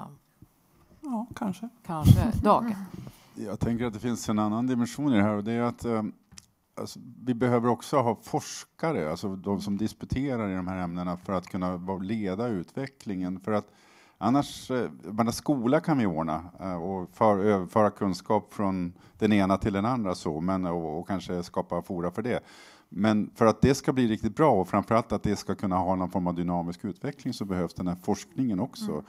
Ja, kanske. Kanske. Dag? Jag tänker att det finns en annan dimension i det här och det är att eh, Alltså, vi behöver också ha forskare, alltså de som disputerar i de här ämnena för att kunna leda utvecklingen. För att annars, eh, men skola kan vi ordna eh, och för, överföra kunskap från den ena till den andra så, men, och, och, kanske skapa fora för det. Men för att det ska bli riktigt bra och framförallt att det ska kunna ha någon form av dynamisk utveckling så behövs den här forskningen också. Mm.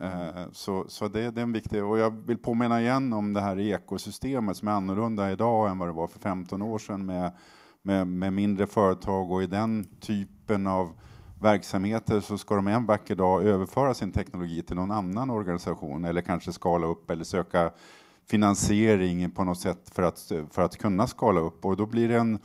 Eh, så, så det, det, är en viktig, och jag vill påminna igen om det här ekosystemet som är annorlunda idag än vad det var för 15 år sedan med, med, med mindre företag och i den typen av verksamheter så ska de en vacker dag överföra sin teknologi till någon annan organisation eller kanske skala upp eller söka finansiering på något sätt för att, för att kunna skala upp och då blir det en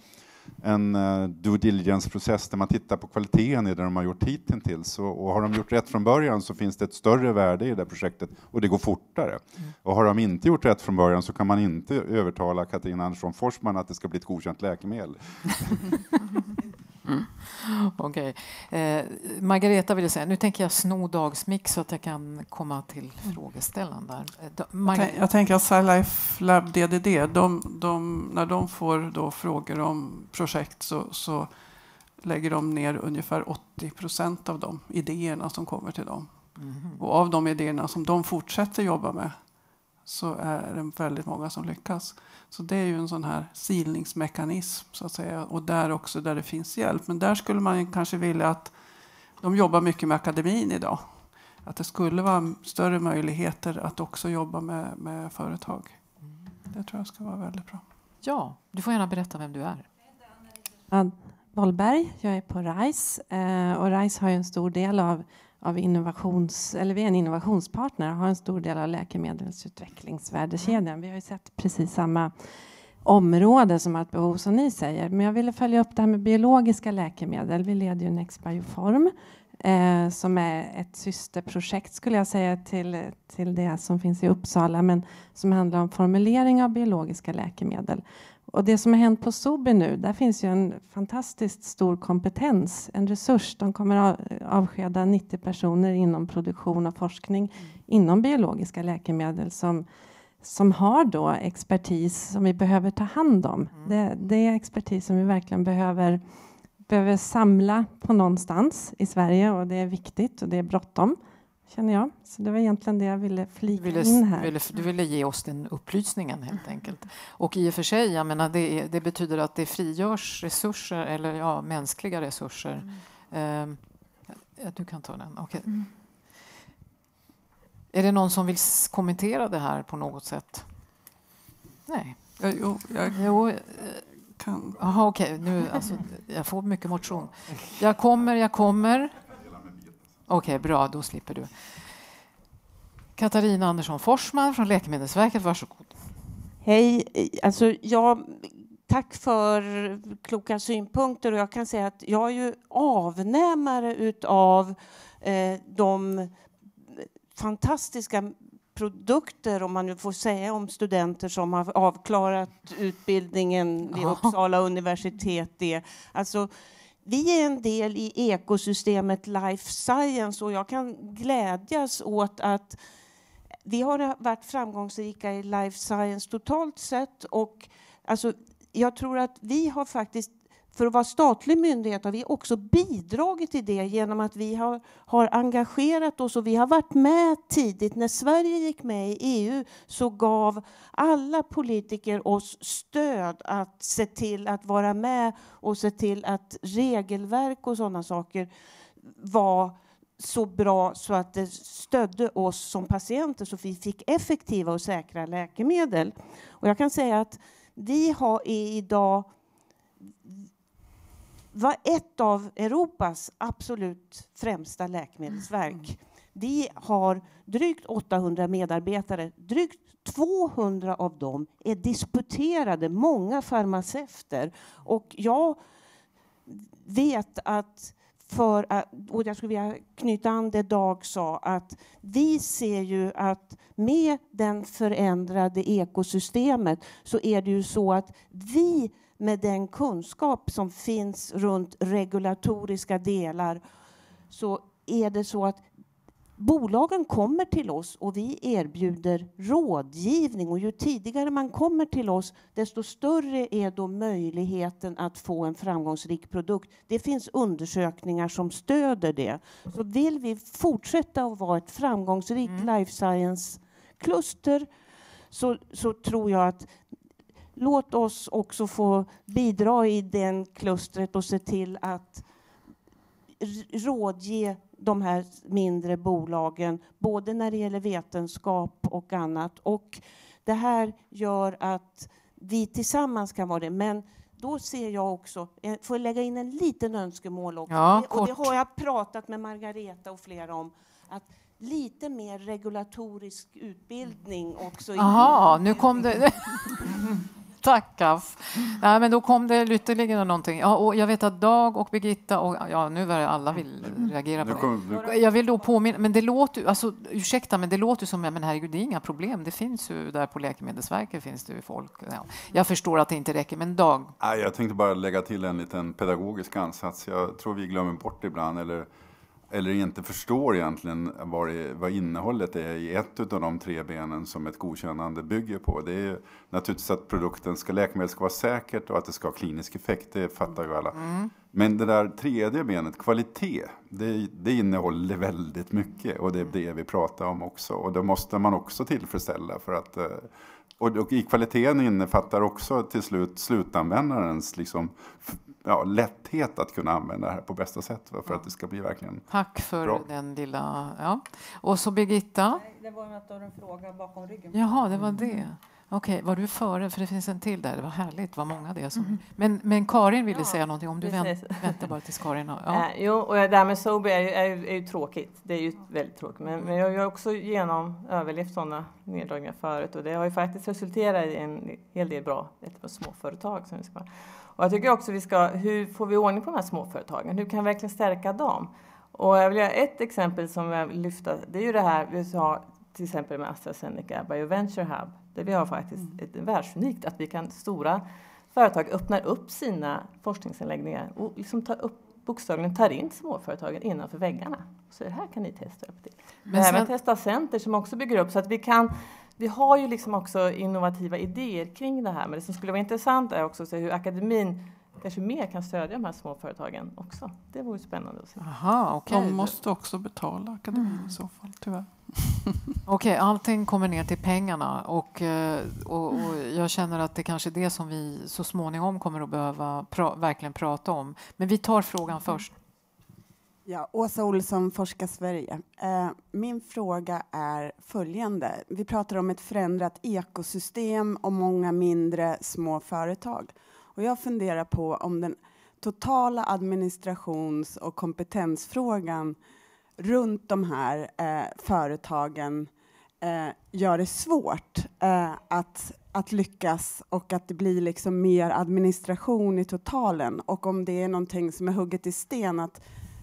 en eh, due diligence-process där man tittar på kvaliteten i det de har gjort hittills. Och, har de gjort rätt från början så finns det ett större värde i det projektet och det går fortare. Mm. Och har de inte gjort rätt från början så kan man inte övertala Katarina Andersson Forsman att det ska bli ett godkänt läkemedel. Mm. Okej. Okay. Eh, Margareta ville säga, nu tänker jag sno dagsmix så att jag kan komma till mm. frågeställaren. Där. Eh, jag, tänker att SciLife Lab DDD, de, de, när de får då frågor om projekt så, så lägger de ner ungefär 80 procent av de idéerna som kommer till dem. Mm. Och av de idéerna som de fortsätter jobba med så är det väldigt många som lyckas. Så det är ju en sån här silningsmekanism så att säga och där också där det finns hjälp. Men där skulle man kanske vilja att de jobbar mycket med akademin idag. Att det skulle vara större möjligheter att också jobba med, med företag. Det tror jag ska vara väldigt bra. Ja, du får gärna berätta vem du är. Ann Bollberg, jag är på RISE eh, och RISE har ju en stor del av av innovations, eller vi är en innovationspartner och har en stor del av läkemedelsutvecklingsvärdekedjan. Vi har ju sett precis samma område som har ett behov som ni säger. Men jag ville följa upp det här med biologiska läkemedel. Vi leder ju Next Bioform eh, som är ett systerprojekt skulle jag säga till, till det som finns i Uppsala men som handlar om formulering av biologiska läkemedel. Och det som har hänt på Sobi nu, där finns ju en fantastiskt stor kompetens, en resurs. De kommer avskeda 90 personer inom produktion och forskning mm. inom biologiska läkemedel som, som har då expertis som vi behöver ta hand om. Mm. Det, det, är expertis som vi verkligen behöver, behöver samla på någonstans i Sverige och det är viktigt och det är bråttom. Mm känner jag. Så det var egentligen det jag ville flika ville, in här. Ville, du ville ge oss den upplysningen helt mm. enkelt. Och i och för sig, jag menar, det, det betyder att det frigörs resurser, eller ja, mänskliga resurser. Mm. Eh, du kan ta den. Okay. Mm. Är det någon som vill kommentera det här på något sätt? Nej. Jo, jag... jo eh, kan. Aha, okay. nu, alltså, jag får mycket motion. Jag kommer, jag kommer. Okej, okay, bra, då slipper du. Katarina Andersson Forsman från Läkemedelsverket, varsågod. Hej, alltså jag tack för kloka synpunkter. Och jag kan säga att jag är ju avnämare av eh, de fantastiska produkter, om man nu får säga om studenter som har avklarat utbildningen vid Uppsala universitet. Det. Alltså, vi är en del i ekosystemet life science och jag kan glädjas åt att vi har varit framgångsrika i life science totalt sett. Och alltså, jag tror att vi har faktiskt för att vara statlig myndighet har vi också bidragit till det genom att vi har, har engagerat oss och vi har varit med tidigt. När Sverige gick med i EU så gav alla politiker oss stöd att se till att vara med och se till att regelverk och sådana saker var så bra så att det stödde oss som patienter så vi fick effektiva och säkra läkemedel. Och jag kan säga att vi har idag var ett av Europas absolut främsta läkemedelsverk. Mm. De har drygt 800 medarbetare. Drygt 200 av dem är disputerade, många farmaceuter. Och jag vet att för och jag skulle vilja knyta an det Dag sa, att vi ser ju att med den förändrade ekosystemet så är det ju så att vi med den kunskap som finns runt regulatoriska delar så är det så att bolagen kommer till oss och vi erbjuder rådgivning. Och ju tidigare man kommer till oss, desto större är då möjligheten att få en framgångsrik produkt. Det finns undersökningar som stöder det. Så vill vi fortsätta att vara ett framgångsrikt mm. life science-kluster så, så tror jag att låt oss också få bidra i den klustret och se till att rådge de här mindre bolagen, både när det gäller vetenskap och annat. Och det här gör att vi tillsammans kan vara det. Men då ser jag också, eh, får jag lägga in en liten önskemål också? Ja, och det har jag pratat med Margareta och flera om. Att lite mer regulatorisk utbildning också. Jaha, nu kom det. Tackas. Nej, men då kom det ytterligare någonting. Ja, och jag vet att Dag och Birgitta och ja, nu börjar alla vill reagera på det. Jag vill då påminna, men det låter alltså ursäkta, men det låter som, ja, men herregud, det är inga problem. Det finns ju där på Läkemedelsverket finns det ju folk. Ja. Jag förstår att det inte räcker, men Dag? Jag tänkte bara lägga till en liten pedagogisk ansats. Jag tror vi glömmer bort ibland, eller eller inte förstår egentligen vad, det, vad innehållet är i ett av de tre benen som ett godkännande bygger på. Det är naturligtvis att produkten ska, läkemedel ska vara säkert och att det ska ha klinisk effekt, det fattar ju alla. Mm. Men det där tredje benet, kvalitet, det, det, innehåller väldigt mycket och det är mm. det vi pratar om också. Och det måste man också tillfredsställa för att eh, och, och i kvaliteten innefattar också till slut slutanvändarens liksom, ja, lätthet att kunna använda det här på bästa sätt för att det ska bli verkligen Tack för bra. den lilla... Ja. Och så Birgitta? Nej, det var en fråga bakom ryggen. Jaha, det var det. Okej, okay, var du före? För det finns en till där. Det var härligt, vad många det är. Som... Mm. Men, men Karin ville ja, säga någonting, om du vänt, väntar bara tills Karin har... Ja. Äh, jo, och det här med Sober är ju, är, är ju tråkigt. Det är ju väldigt tråkigt. Men, men jag har också genom överlevt sådana neddragningar förut och det har ju faktiskt resulterat i en hel del bra småföretag. Som vi ska. Och jag tycker också vi ska, hur får vi ordning på de här småföretagen? Hur kan vi verkligen stärka dem? Och jag vill göra ett exempel som jag vill lyfta. Det är ju det här vi har till exempel med AstraZeneca Bioventure Hub det vi har faktiskt mm. ett världsunikt att vi kan, stora företag öppnar upp sina forskningsanläggningar och liksom tar upp bokstavligen tar in småföretagen innanför väggarna. Så det här kan ni testa upp till. Men även sen... Testa Center som också bygger upp så att vi kan vi har ju liksom också innovativa idéer kring det här, men det som skulle vara intressant är också att se hur akademin kanske mer kan stödja de här småföretagen också. Det vore spännande att se. Aha, okay. De måste också betala akademin mm. i så fall, tyvärr. Okej, okay, allting kommer ner till pengarna och, eh, och, och, jag känner att det kanske är det som vi så småningom kommer att behöva pra verkligen prata om. Men vi tar frågan mm. först. Ja, Åsa Olsson, Forska Sverige. Eh, min fråga är följande. Vi pratar om ett förändrat ekosystem och många mindre små företag. Och jag funderar på om den totala administrations och kompetensfrågan runt de här eh, företagen eh, gör det svårt eh, att, att lyckas och att det blir liksom mer administration i totalen. Och om det är någonting som är hugget i sten att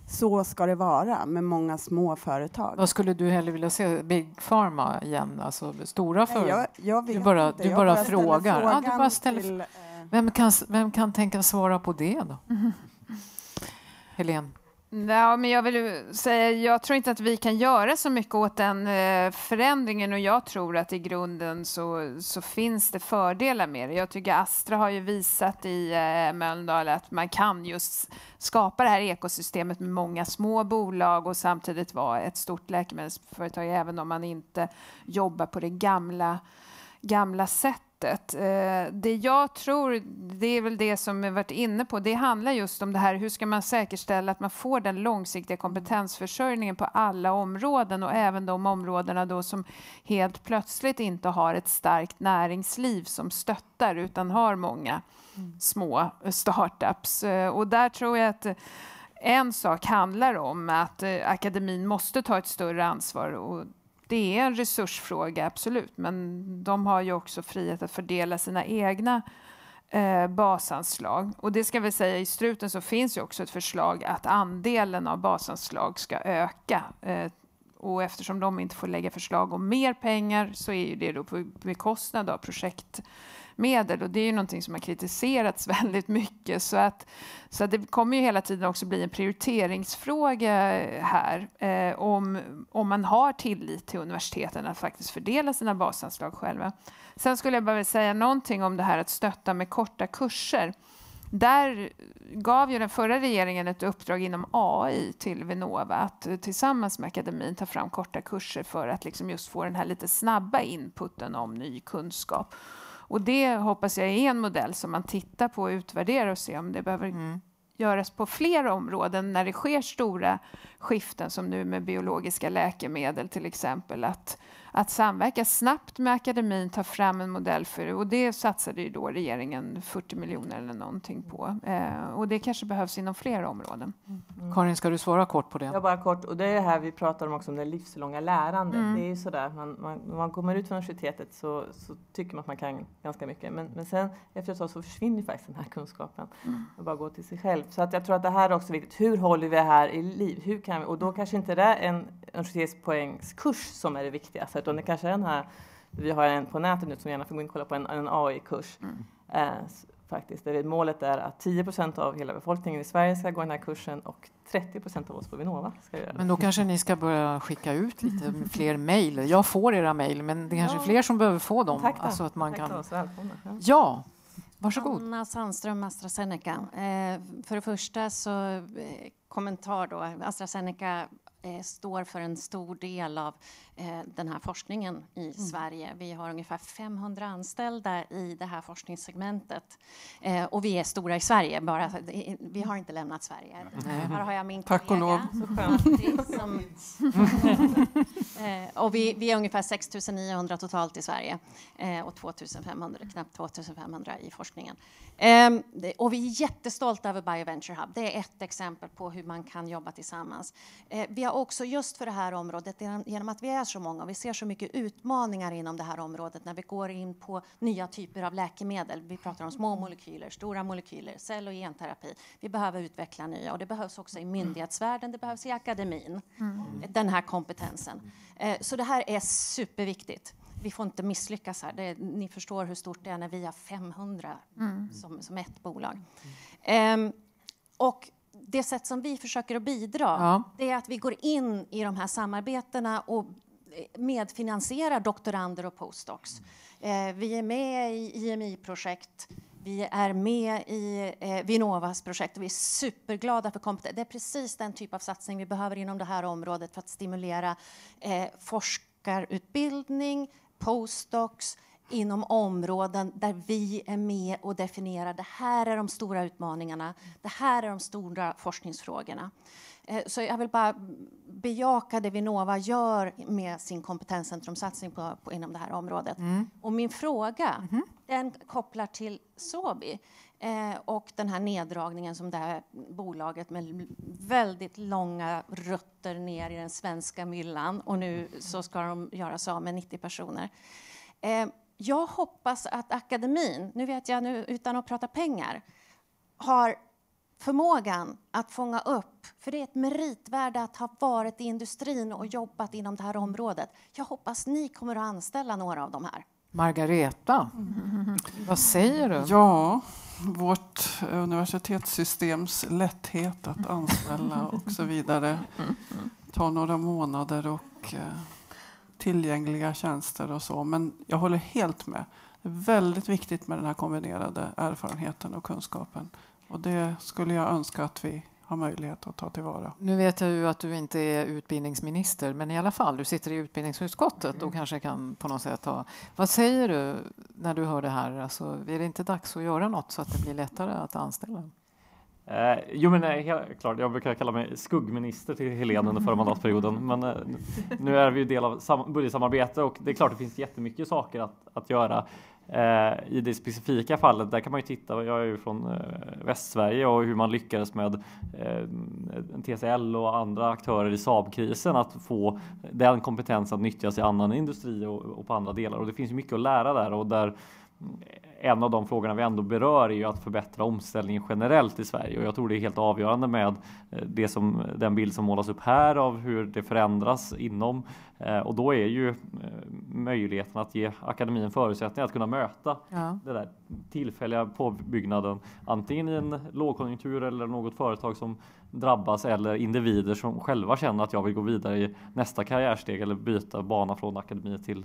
så ska det vara med många små företag. Vad skulle du hellre vilja se? Big Pharma igen? Alltså stora företag? Jag, jag du bara, inte. Du bara, bara frågar? Ja, du bara ställer till, eh, vem kan, vem kan tänka svara på det då? Mm. Helene? Ja, men jag vill säga, jag tror inte att vi kan göra så mycket åt den eh, förändringen och jag tror att i grunden så, så finns det fördelar med det. Jag tycker Astra har ju visat i eh, Mölndal att man kan just skapa det här ekosystemet med många små bolag och samtidigt vara ett stort läkemedelsföretag även om man inte jobbar på det gamla, gamla sättet sättet. Eh, det jag tror, det är väl det som vi varit inne på, det handlar just om det här hur ska man säkerställa att man får den långsiktiga mm. kompetensförsörjningen på alla områden och även de områdena då som helt plötsligt inte har ett starkt näringsliv som stöttar utan har många mm. små startups. Eh, och där tror jag att en sak handlar om att eh, akademin måste ta ett större ansvar och det är en resursfråga, absolut, men de har ju också frihet att fördela sina egna eh, basanslag. Och det ska vi säga, i struten så finns ju också ett förslag att andelen av basanslag ska öka. Eh, och eftersom de inte får lägga förslag om mer pengar så är ju det då på bekostnad av projekt medel och det är ju någonting som har kritiserats väldigt mycket så att, så att det kommer ju hela tiden också bli en prioriteringsfråga här eh, om, om man har tillit till universiteten att faktiskt fördela sina basanslag själva. Sen skulle jag bara vilja säga någonting om det här att stötta med korta kurser. Där gav ju den förra regeringen ett uppdrag inom AI till Vinnova att eh, tillsammans med akademin ta fram korta kurser för att liksom just få den här lite snabba inputen om ny kunskap. Och det hoppas jag är en modell som man tittar på och utvärderar och ser om det behöver mm. göras på fler områden när det sker stora skiften som nu med biologiska läkemedel till exempel. Att att samverka snabbt med akademin, ta fram en modell för det. Och det satsade ju då regeringen 40 miljoner eller någonting på. Eh, och det kanske behövs inom fler områden. Mm. Karin, ska du svara kort på det? Ja, bara kort. Och det är det här vi pratar om också, om det livslånga lärandet. Mm. Det är ju sådär, man, man, när man kommer ut från universitetet så, så, tycker man att man kan ganska mycket. Men, men sen efter ett tag så försvinner faktiskt den här kunskapen mm. och bara går till sig själv. Så att jag tror att det här är också viktigt. Hur håller vi det här i liv? Hur kan vi? Och då mm. kanske inte det är en universitetspoängskurs som är det viktigaste tvärtom. Det kanske är den här, vi har en på nätet nu som gärna får gå in och kolla på en, en AI-kurs. Mm. Eh, faktiskt. Där målet är att 10 av hela befolkningen i Sverige ska gå den här kursen och 30 av oss på Vinnova ska göra det. Men då kanske ni ska börja skicka ut lite fler mejl. Jag får era mejl, men det är kanske är ja. fler som behöver få dem. Tack, alltså att man Tack kan... välkomna. Ja. ja. Varsågod. Anna Sandström, AstraZeneca. Eh, för det första så eh, kommentar då. AstraZeneca eh, står för en stor del av Eh, den här forskningen i mm. Sverige. Vi har ungefär 500 anställda i det här forskningssegmentet eh, och vi är stora i Sverige. Bara, vi har inte lämnat Sverige. Mm. Här har jag min Tack kollega. Som, eh, och vi, vi är ungefär 6 900 totalt i Sverige eh, och 2500, knappt 500 i forskningen. Ehm, och vi är jättestolta över BioVenture Hub. Det är ett exempel på hur man kan jobba tillsammans. Eh, vi har också just för det här området, genom att vi är så många och vi ser så mycket utmaningar inom det här området när vi går in på nya typer av läkemedel. Vi pratar om små mm. molekyler, stora molekyler, cell och genterapi. Vi behöver utveckla nya och det behövs också i myndighetsvärlden, det behövs i akademin, mm. den här kompetensen. Eh, så det här är superviktigt vi får inte misslyckas här. Det, ni förstår hur stort det är när vi har 500 mm. som, som ett bolag. Mm. Um, och det sätt som vi försöker att bidra ja. det är att vi går in i de här samarbetena och eh, medfinansierar doktorander och postdocs. Mm. Uh, vi är med i IMI-projekt. Vi är med i eh, Vinnovas projekt och vi är superglada för kompetens. Det är precis den typ av satsning vi behöver inom det här området för att stimulera eh, forskarutbildning, postdocs inom områden där vi är med och definierar det här är de stora utmaningarna, det här är de stora forskningsfrågorna. Eh, så jag vill bara bejaka det Vinnova gör med sin kompetenscentrumsatsning på, på, inom det här området. Mm. Och min fråga mm. den kopplar till Sobi. Eh, och den här neddragningen som det här bolaget med väldigt långa rötter ner i den svenska myllan och nu så ska de göra sig av med 90 personer. Eh, jag hoppas att akademin, nu vet jag nu utan att prata pengar, har förmågan att fånga upp, för det är ett meritvärde att ha varit i industrin och jobbat inom det här området. Jag hoppas ni kommer att anställa några av de här. Margareta, mm. vad säger du? Ja, vårt universitetssystems lätthet att anställa och så vidare tar några månader och eh, tillgängliga tjänster och så. Men jag håller helt med. Det är väldigt viktigt med den här kombinerade erfarenheten och kunskapen. Och det skulle jag önska att vi har möjlighet att ta tillvara. Nu vet jag ju att du inte är utbildningsminister, men i alla fall, du sitter i utbildningsutskottet och mm. kanske kan på något sätt ta. Vad säger du när du hör det här? Alltså, är det inte dags att göra något så att det blir lättare att anställa? Eh, jo, men nej, helt klart. Jag brukar kalla mig skuggminister till Helene under förra mandatperioden, men eh, nu är vi ju del av budgetsamarbete och det är klart det finns jättemycket saker att, att göra. Eh, I det specifika fallet, där kan man ju titta, jag är ju från eh, Västsverige och hur man lyckades med eh, TCL och andra aktörer i Saabkrisen att få den kompetensen att nyttjas i annan industri och på andra delar. Och det finns mycket att lära där och där mm, en av de frågorna vi ändå berör är ju att förbättra omställningen generellt i Sverige och jag tror det är helt avgörande med det som den bild som målas upp här av hur det förändras inom Eh, och då är ju eh, möjligheten att ge akademin förutsättningar att kunna möta ja. den där tillfälliga påbyggnaden antingen i en lågkonjunktur eller något företag som drabbas eller individer som själva känner att jag vill gå vidare i nästa karriärsteg eller byta bana från akademi till,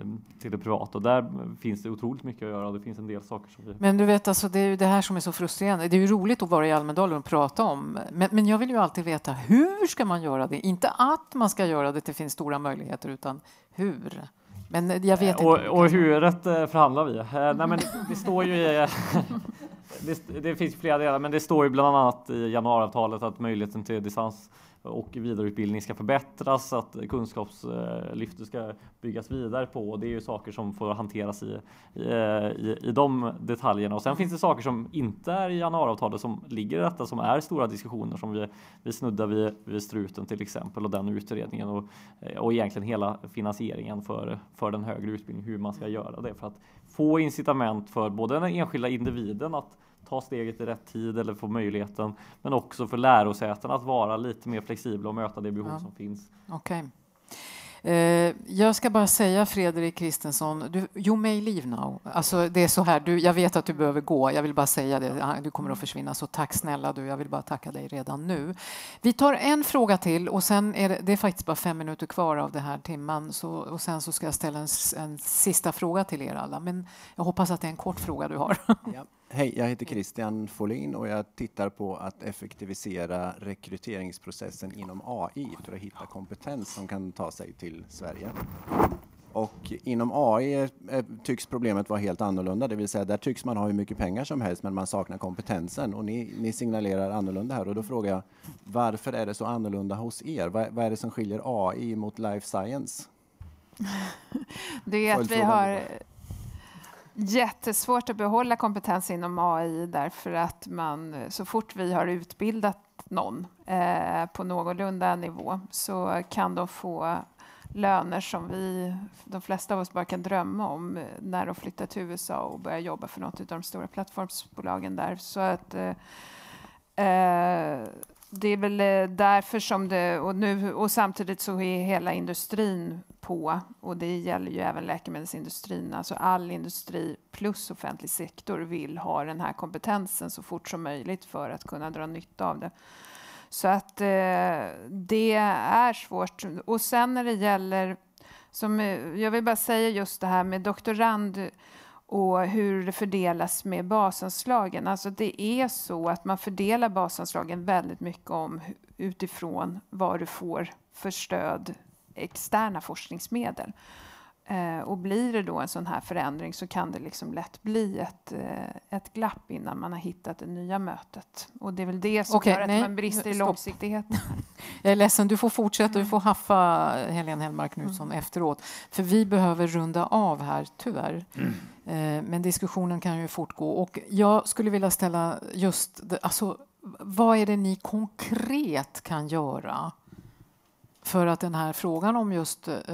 ehm, till det privata. Och där finns det otroligt mycket att göra och det finns en del saker som vi... Men du vet, alltså, det är ju det här som är så frustrerande. Det är ju roligt att vara i Almedalen och prata om, men, men jag vill ju alltid veta hur ska man göra det? Inte att man ska göra det, det finns stora möjligheter, utan hur? Men jag vet eh, inte. Och huret eh, förhandlar vi. Eh, nej, men det står ju i det, det, finns flera delar, men det står ju bland annat i januariavtalet att möjligheten till distans och vidareutbildning ska förbättras, att kunskapslyftet ska byggas vidare på. Och det är ju saker som får hanteras i, i, i, de detaljerna. Och sen finns det saker som inte är i januariavtalet som ligger i detta, som är stora diskussioner som vi, vi snuddar vid, vid struten till exempel och den utredningen och, och egentligen hela finansieringen för, för den högre utbildningen, hur man ska göra det för att få incitament för både den enskilda individen att ta steget i rätt tid eller få möjligheten. Men också för lärosäten att vara lite mer flexibla och möta det behov ja. som finns. Okay. Eh, jag ska bara säga Fredrik Kristensson, du, you may leave now. Alltså, det är så här, du, jag vet att du behöver gå, jag vill bara säga det, du kommer att försvinna, så tack snälla du, jag vill bara tacka dig redan nu. Vi tar en fråga till och sen är det, det är faktiskt bara fem minuter kvar av den här timman så, och sen så ska jag ställa en, en, sista fråga till er alla, men jag hoppas att det är en kort fråga du har. Ja. Hej, jag heter Christian Folin och jag tittar på att effektivisera rekryteringsprocessen inom AI för att hitta kompetens som kan ta sig till Sverige. Och inom AI tycks problemet vara helt annorlunda, det vill säga där tycks man ha hur mycket pengar som helst men man saknar kompetensen och ni, ni signalerar annorlunda här och då frågar jag varför är det så annorlunda hos er? Vad, vad är det som skiljer AI mot life science? det är att vi har jättesvårt att behålla kompetens inom AI därför att man eh, så fort vi har utbildat någon eh, på någorlunda nivå så kan de få löner som vi, de flesta av oss bara kan drömma om eh, när de flyttar till USA och börjar jobba för något av de stora plattformsbolagen där. Så att eh, eh, det är väl eh, därför som det... Och, nu, och samtidigt så är hela industrin på och det gäller ju även läkemedelsindustrin. Alltså all industri plus offentlig sektor vill ha den här kompetensen så fort som möjligt för att kunna dra nytta av det. Så att eh, det är svårt. Och sen när det gäller... Som, eh, jag vill bara säga just det här med doktorand och hur det fördelas med basanslagen. Alltså det är så att man fördelar basanslagen väldigt mycket om utifrån vad du får för stöd externa forskningsmedel. Eh, och blir det då en sån här förändring så kan det liksom lätt bli ett, eh, ett glapp innan man har hittat det nya mötet. Och det är väl det som Okej, gör att man brister i långsiktighet. Jag är ledsen, du får fortsätta. Du mm. får haffa Helene Hellmark Knutsson mm. efteråt. För vi behöver runda av här, tyvärr. Mm. Eh, men diskussionen kan ju fortgå. Och jag skulle vilja ställa just... alltså, vad är det ni konkret kan göra för att den här frågan om just eh,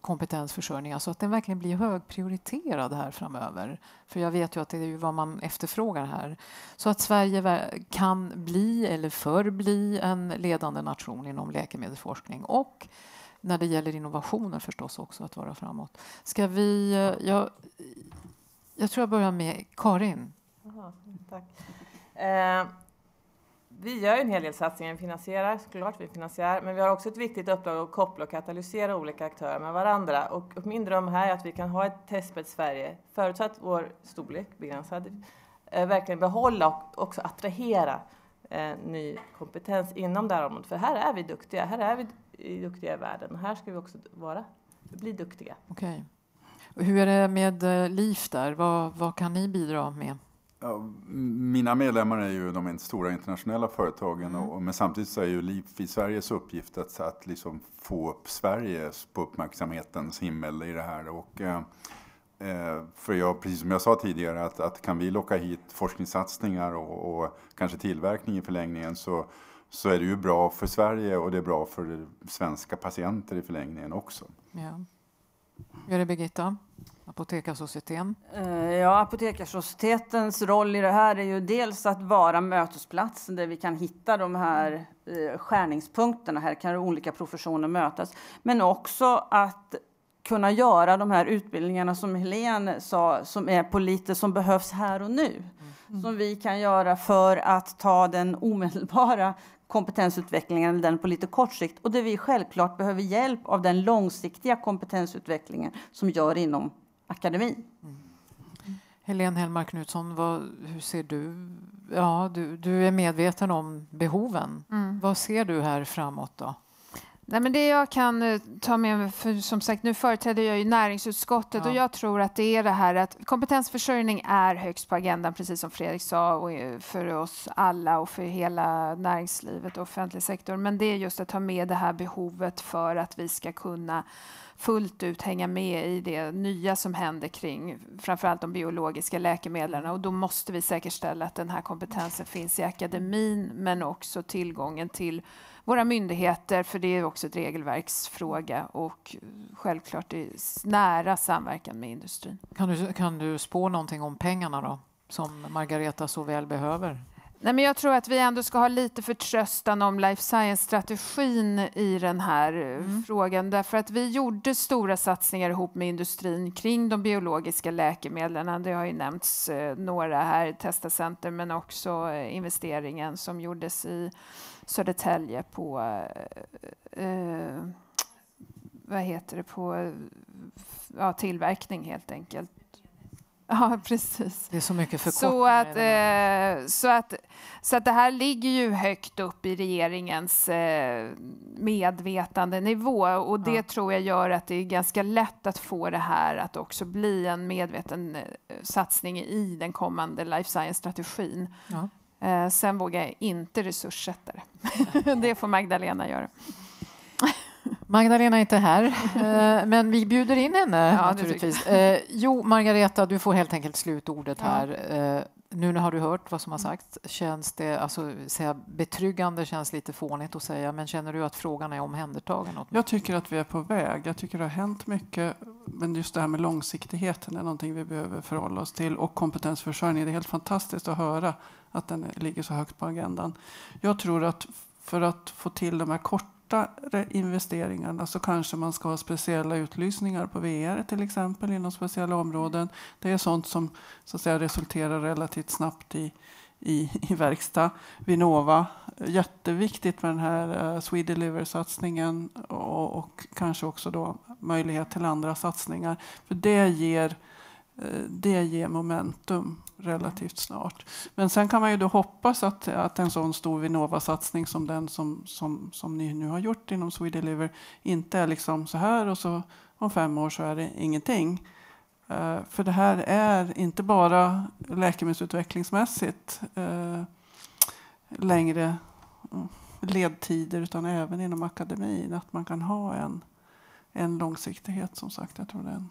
kompetensförsörjning, alltså att den verkligen blir högprioriterad här framöver. För jag vet ju att det är vad man efterfrågar här. Så att Sverige kan bli eller förbli en ledande nation inom läkemedelsforskning och när det gäller innovationer förstås också, att vara framåt. Ska vi... Eh, jag, jag tror jag börjar med Karin. Aha, tack. Eh vi gör en hel del satsningar, vi finansierar såklart, vi finansierar, men vi har också ett viktigt uppdrag att koppla och katalysera olika aktörer med varandra. Och, min dröm här är att vi kan ha ett testbädd Sverige, förutsatt vår storlek, begränsad, eh, verkligen behålla och också attrahera eh, ny kompetens inom det här området. För här är vi duktiga, här är vi duktiga i världen och här ska vi också vara, bli duktiga. Okej. Okay. Hur är det med eh, LIF där? Vad, vad kan ni bidra med? Mina medlemmar är ju de stora internationella företagen mm. och, men samtidigt så är ju LIF i Sveriges uppgift att, att liksom få upp Sverige på uppmärksamhetens himmel i det här. Och, eh, eh, för jag, precis som jag sa tidigare, att, att kan vi locka hit forskningssatsningar och, och kanske tillverkning i förlängningen så, så är det ju bra för Sverige och det är bra för svenska patienter i förlängningen också. Ja. Gör det Birgitta? Apotekarsocieteten. Eh, ja, Apotekarsocietetens roll i det här är ju dels att vara mötesplatsen där vi kan hitta de här eh, skärningspunkterna. Här kan olika professioner mötas, men också att kunna göra de här utbildningarna som Helene sa, som är på lite som behövs här och nu, mm. som vi kan göra för att ta den omedelbara kompetensutvecklingen eller den på lite kort sikt och där vi självklart behöver hjälp av den långsiktiga kompetensutvecklingen som gör inom akademi. Mm. Helene Hellmark Knutsson, vad, hur ser du? Ja, du, du är medveten om behoven. Mm. Vad ser du här framåt då? Nej, men det jag kan eh, ta med mig, för som sagt nu företräder jag ju näringsutskottet ja. och jag tror att det är det här att kompetensförsörjning är högst på agendan precis som Fredrik sa och eh, för oss alla och för hela näringslivet och offentlig sektor. Men det är just att ta med det här behovet för att vi ska kunna fullt ut hänga med i det nya som händer kring framförallt de biologiska läkemedlen. Och då måste vi säkerställa att den här kompetensen finns i akademin men också tillgången till våra myndigheter, för det är också ett regelverksfråga och självklart i nära samverkan med industrin. Kan du, kan du spå någonting om pengarna då, som Margareta så väl behöver? Nej, men jag tror att vi ändå ska ha lite förtröstan om life science-strategin i den här eh, mm. frågan. Därför att vi gjorde stora satsningar ihop med industrin kring de biologiska läkemedlen. Det har ju nämnts eh, några här, Testacenter, men också eh, investeringen som gjordes i Södertälje på eh, vad heter det, på ja, tillverkning helt enkelt. Ja, precis. Det är så mycket förkortningar. Så att, eh, så, att, så att det här ligger ju högt upp i regeringens eh, medvetandenivå och det ja. tror jag gör att det är ganska lätt att få det här att också bli en medveten eh, satsning i den kommande life science-strategin. Ja. Eh, sen vågar jag inte resurssätta det. det får Magdalena göra. Magdalena är inte här, eh, men vi bjuder in henne ja, naturligtvis. Eh, jo, Margareta, du får helt enkelt slutordet här. Eh, nu har du hört vad som har sagts. Känns det alltså, betryggande? Känns lite fånigt att säga, men känner du att frågan är omhändertagen? Jag tycker att vi är på väg. Jag tycker det har hänt mycket, men just det här med långsiktigheten är någonting vi behöver förhålla oss till och kompetensförsörjning. Det är helt fantastiskt att höra att den ligger så högt på agendan. Jag tror att för att få till de här korta kortare investeringarna så kanske man ska ha speciella utlysningar på VR till exempel inom speciella områden. Det är sånt som så att säga, resulterar relativt snabbt i, i, i verkstad. Vinnova, jätteviktigt med den här uh, eh, Swedeliver-satsningen och, och, kanske också då möjlighet till andra satsningar. För det ger Eh, det ger momentum relativt snart. Men sen kan man ju då hoppas att, att en sån stor Vinnova-satsning som den som, som, som ni nu har gjort inom Swedeliver inte är liksom så här och så om fem år så är det ingenting. Eh, för det här är inte bara läkemedelsutvecklingsmässigt eh, längre mm, ledtider utan även inom akademin att man kan ha en, en långsiktighet som sagt. Jag tror det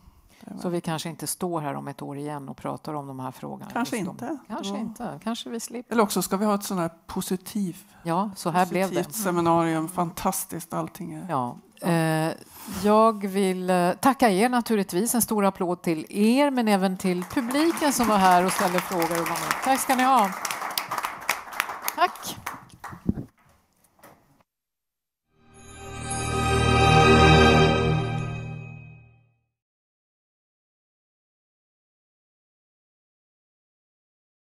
så vi kanske inte står här om ett år igen och pratar om de här frågorna. Kanske inte. Kanske inte. Kanske vi slipper. Eller också ska vi ha ett sånt här positivt ja, så här positivt blev det. seminarium. Fantastiskt allting är. Ja. Eh, jag vill eh, tacka er naturligtvis. En stor applåd till er men även till publiken som var här och ställde frågor. Tack ska ni ha. Tack.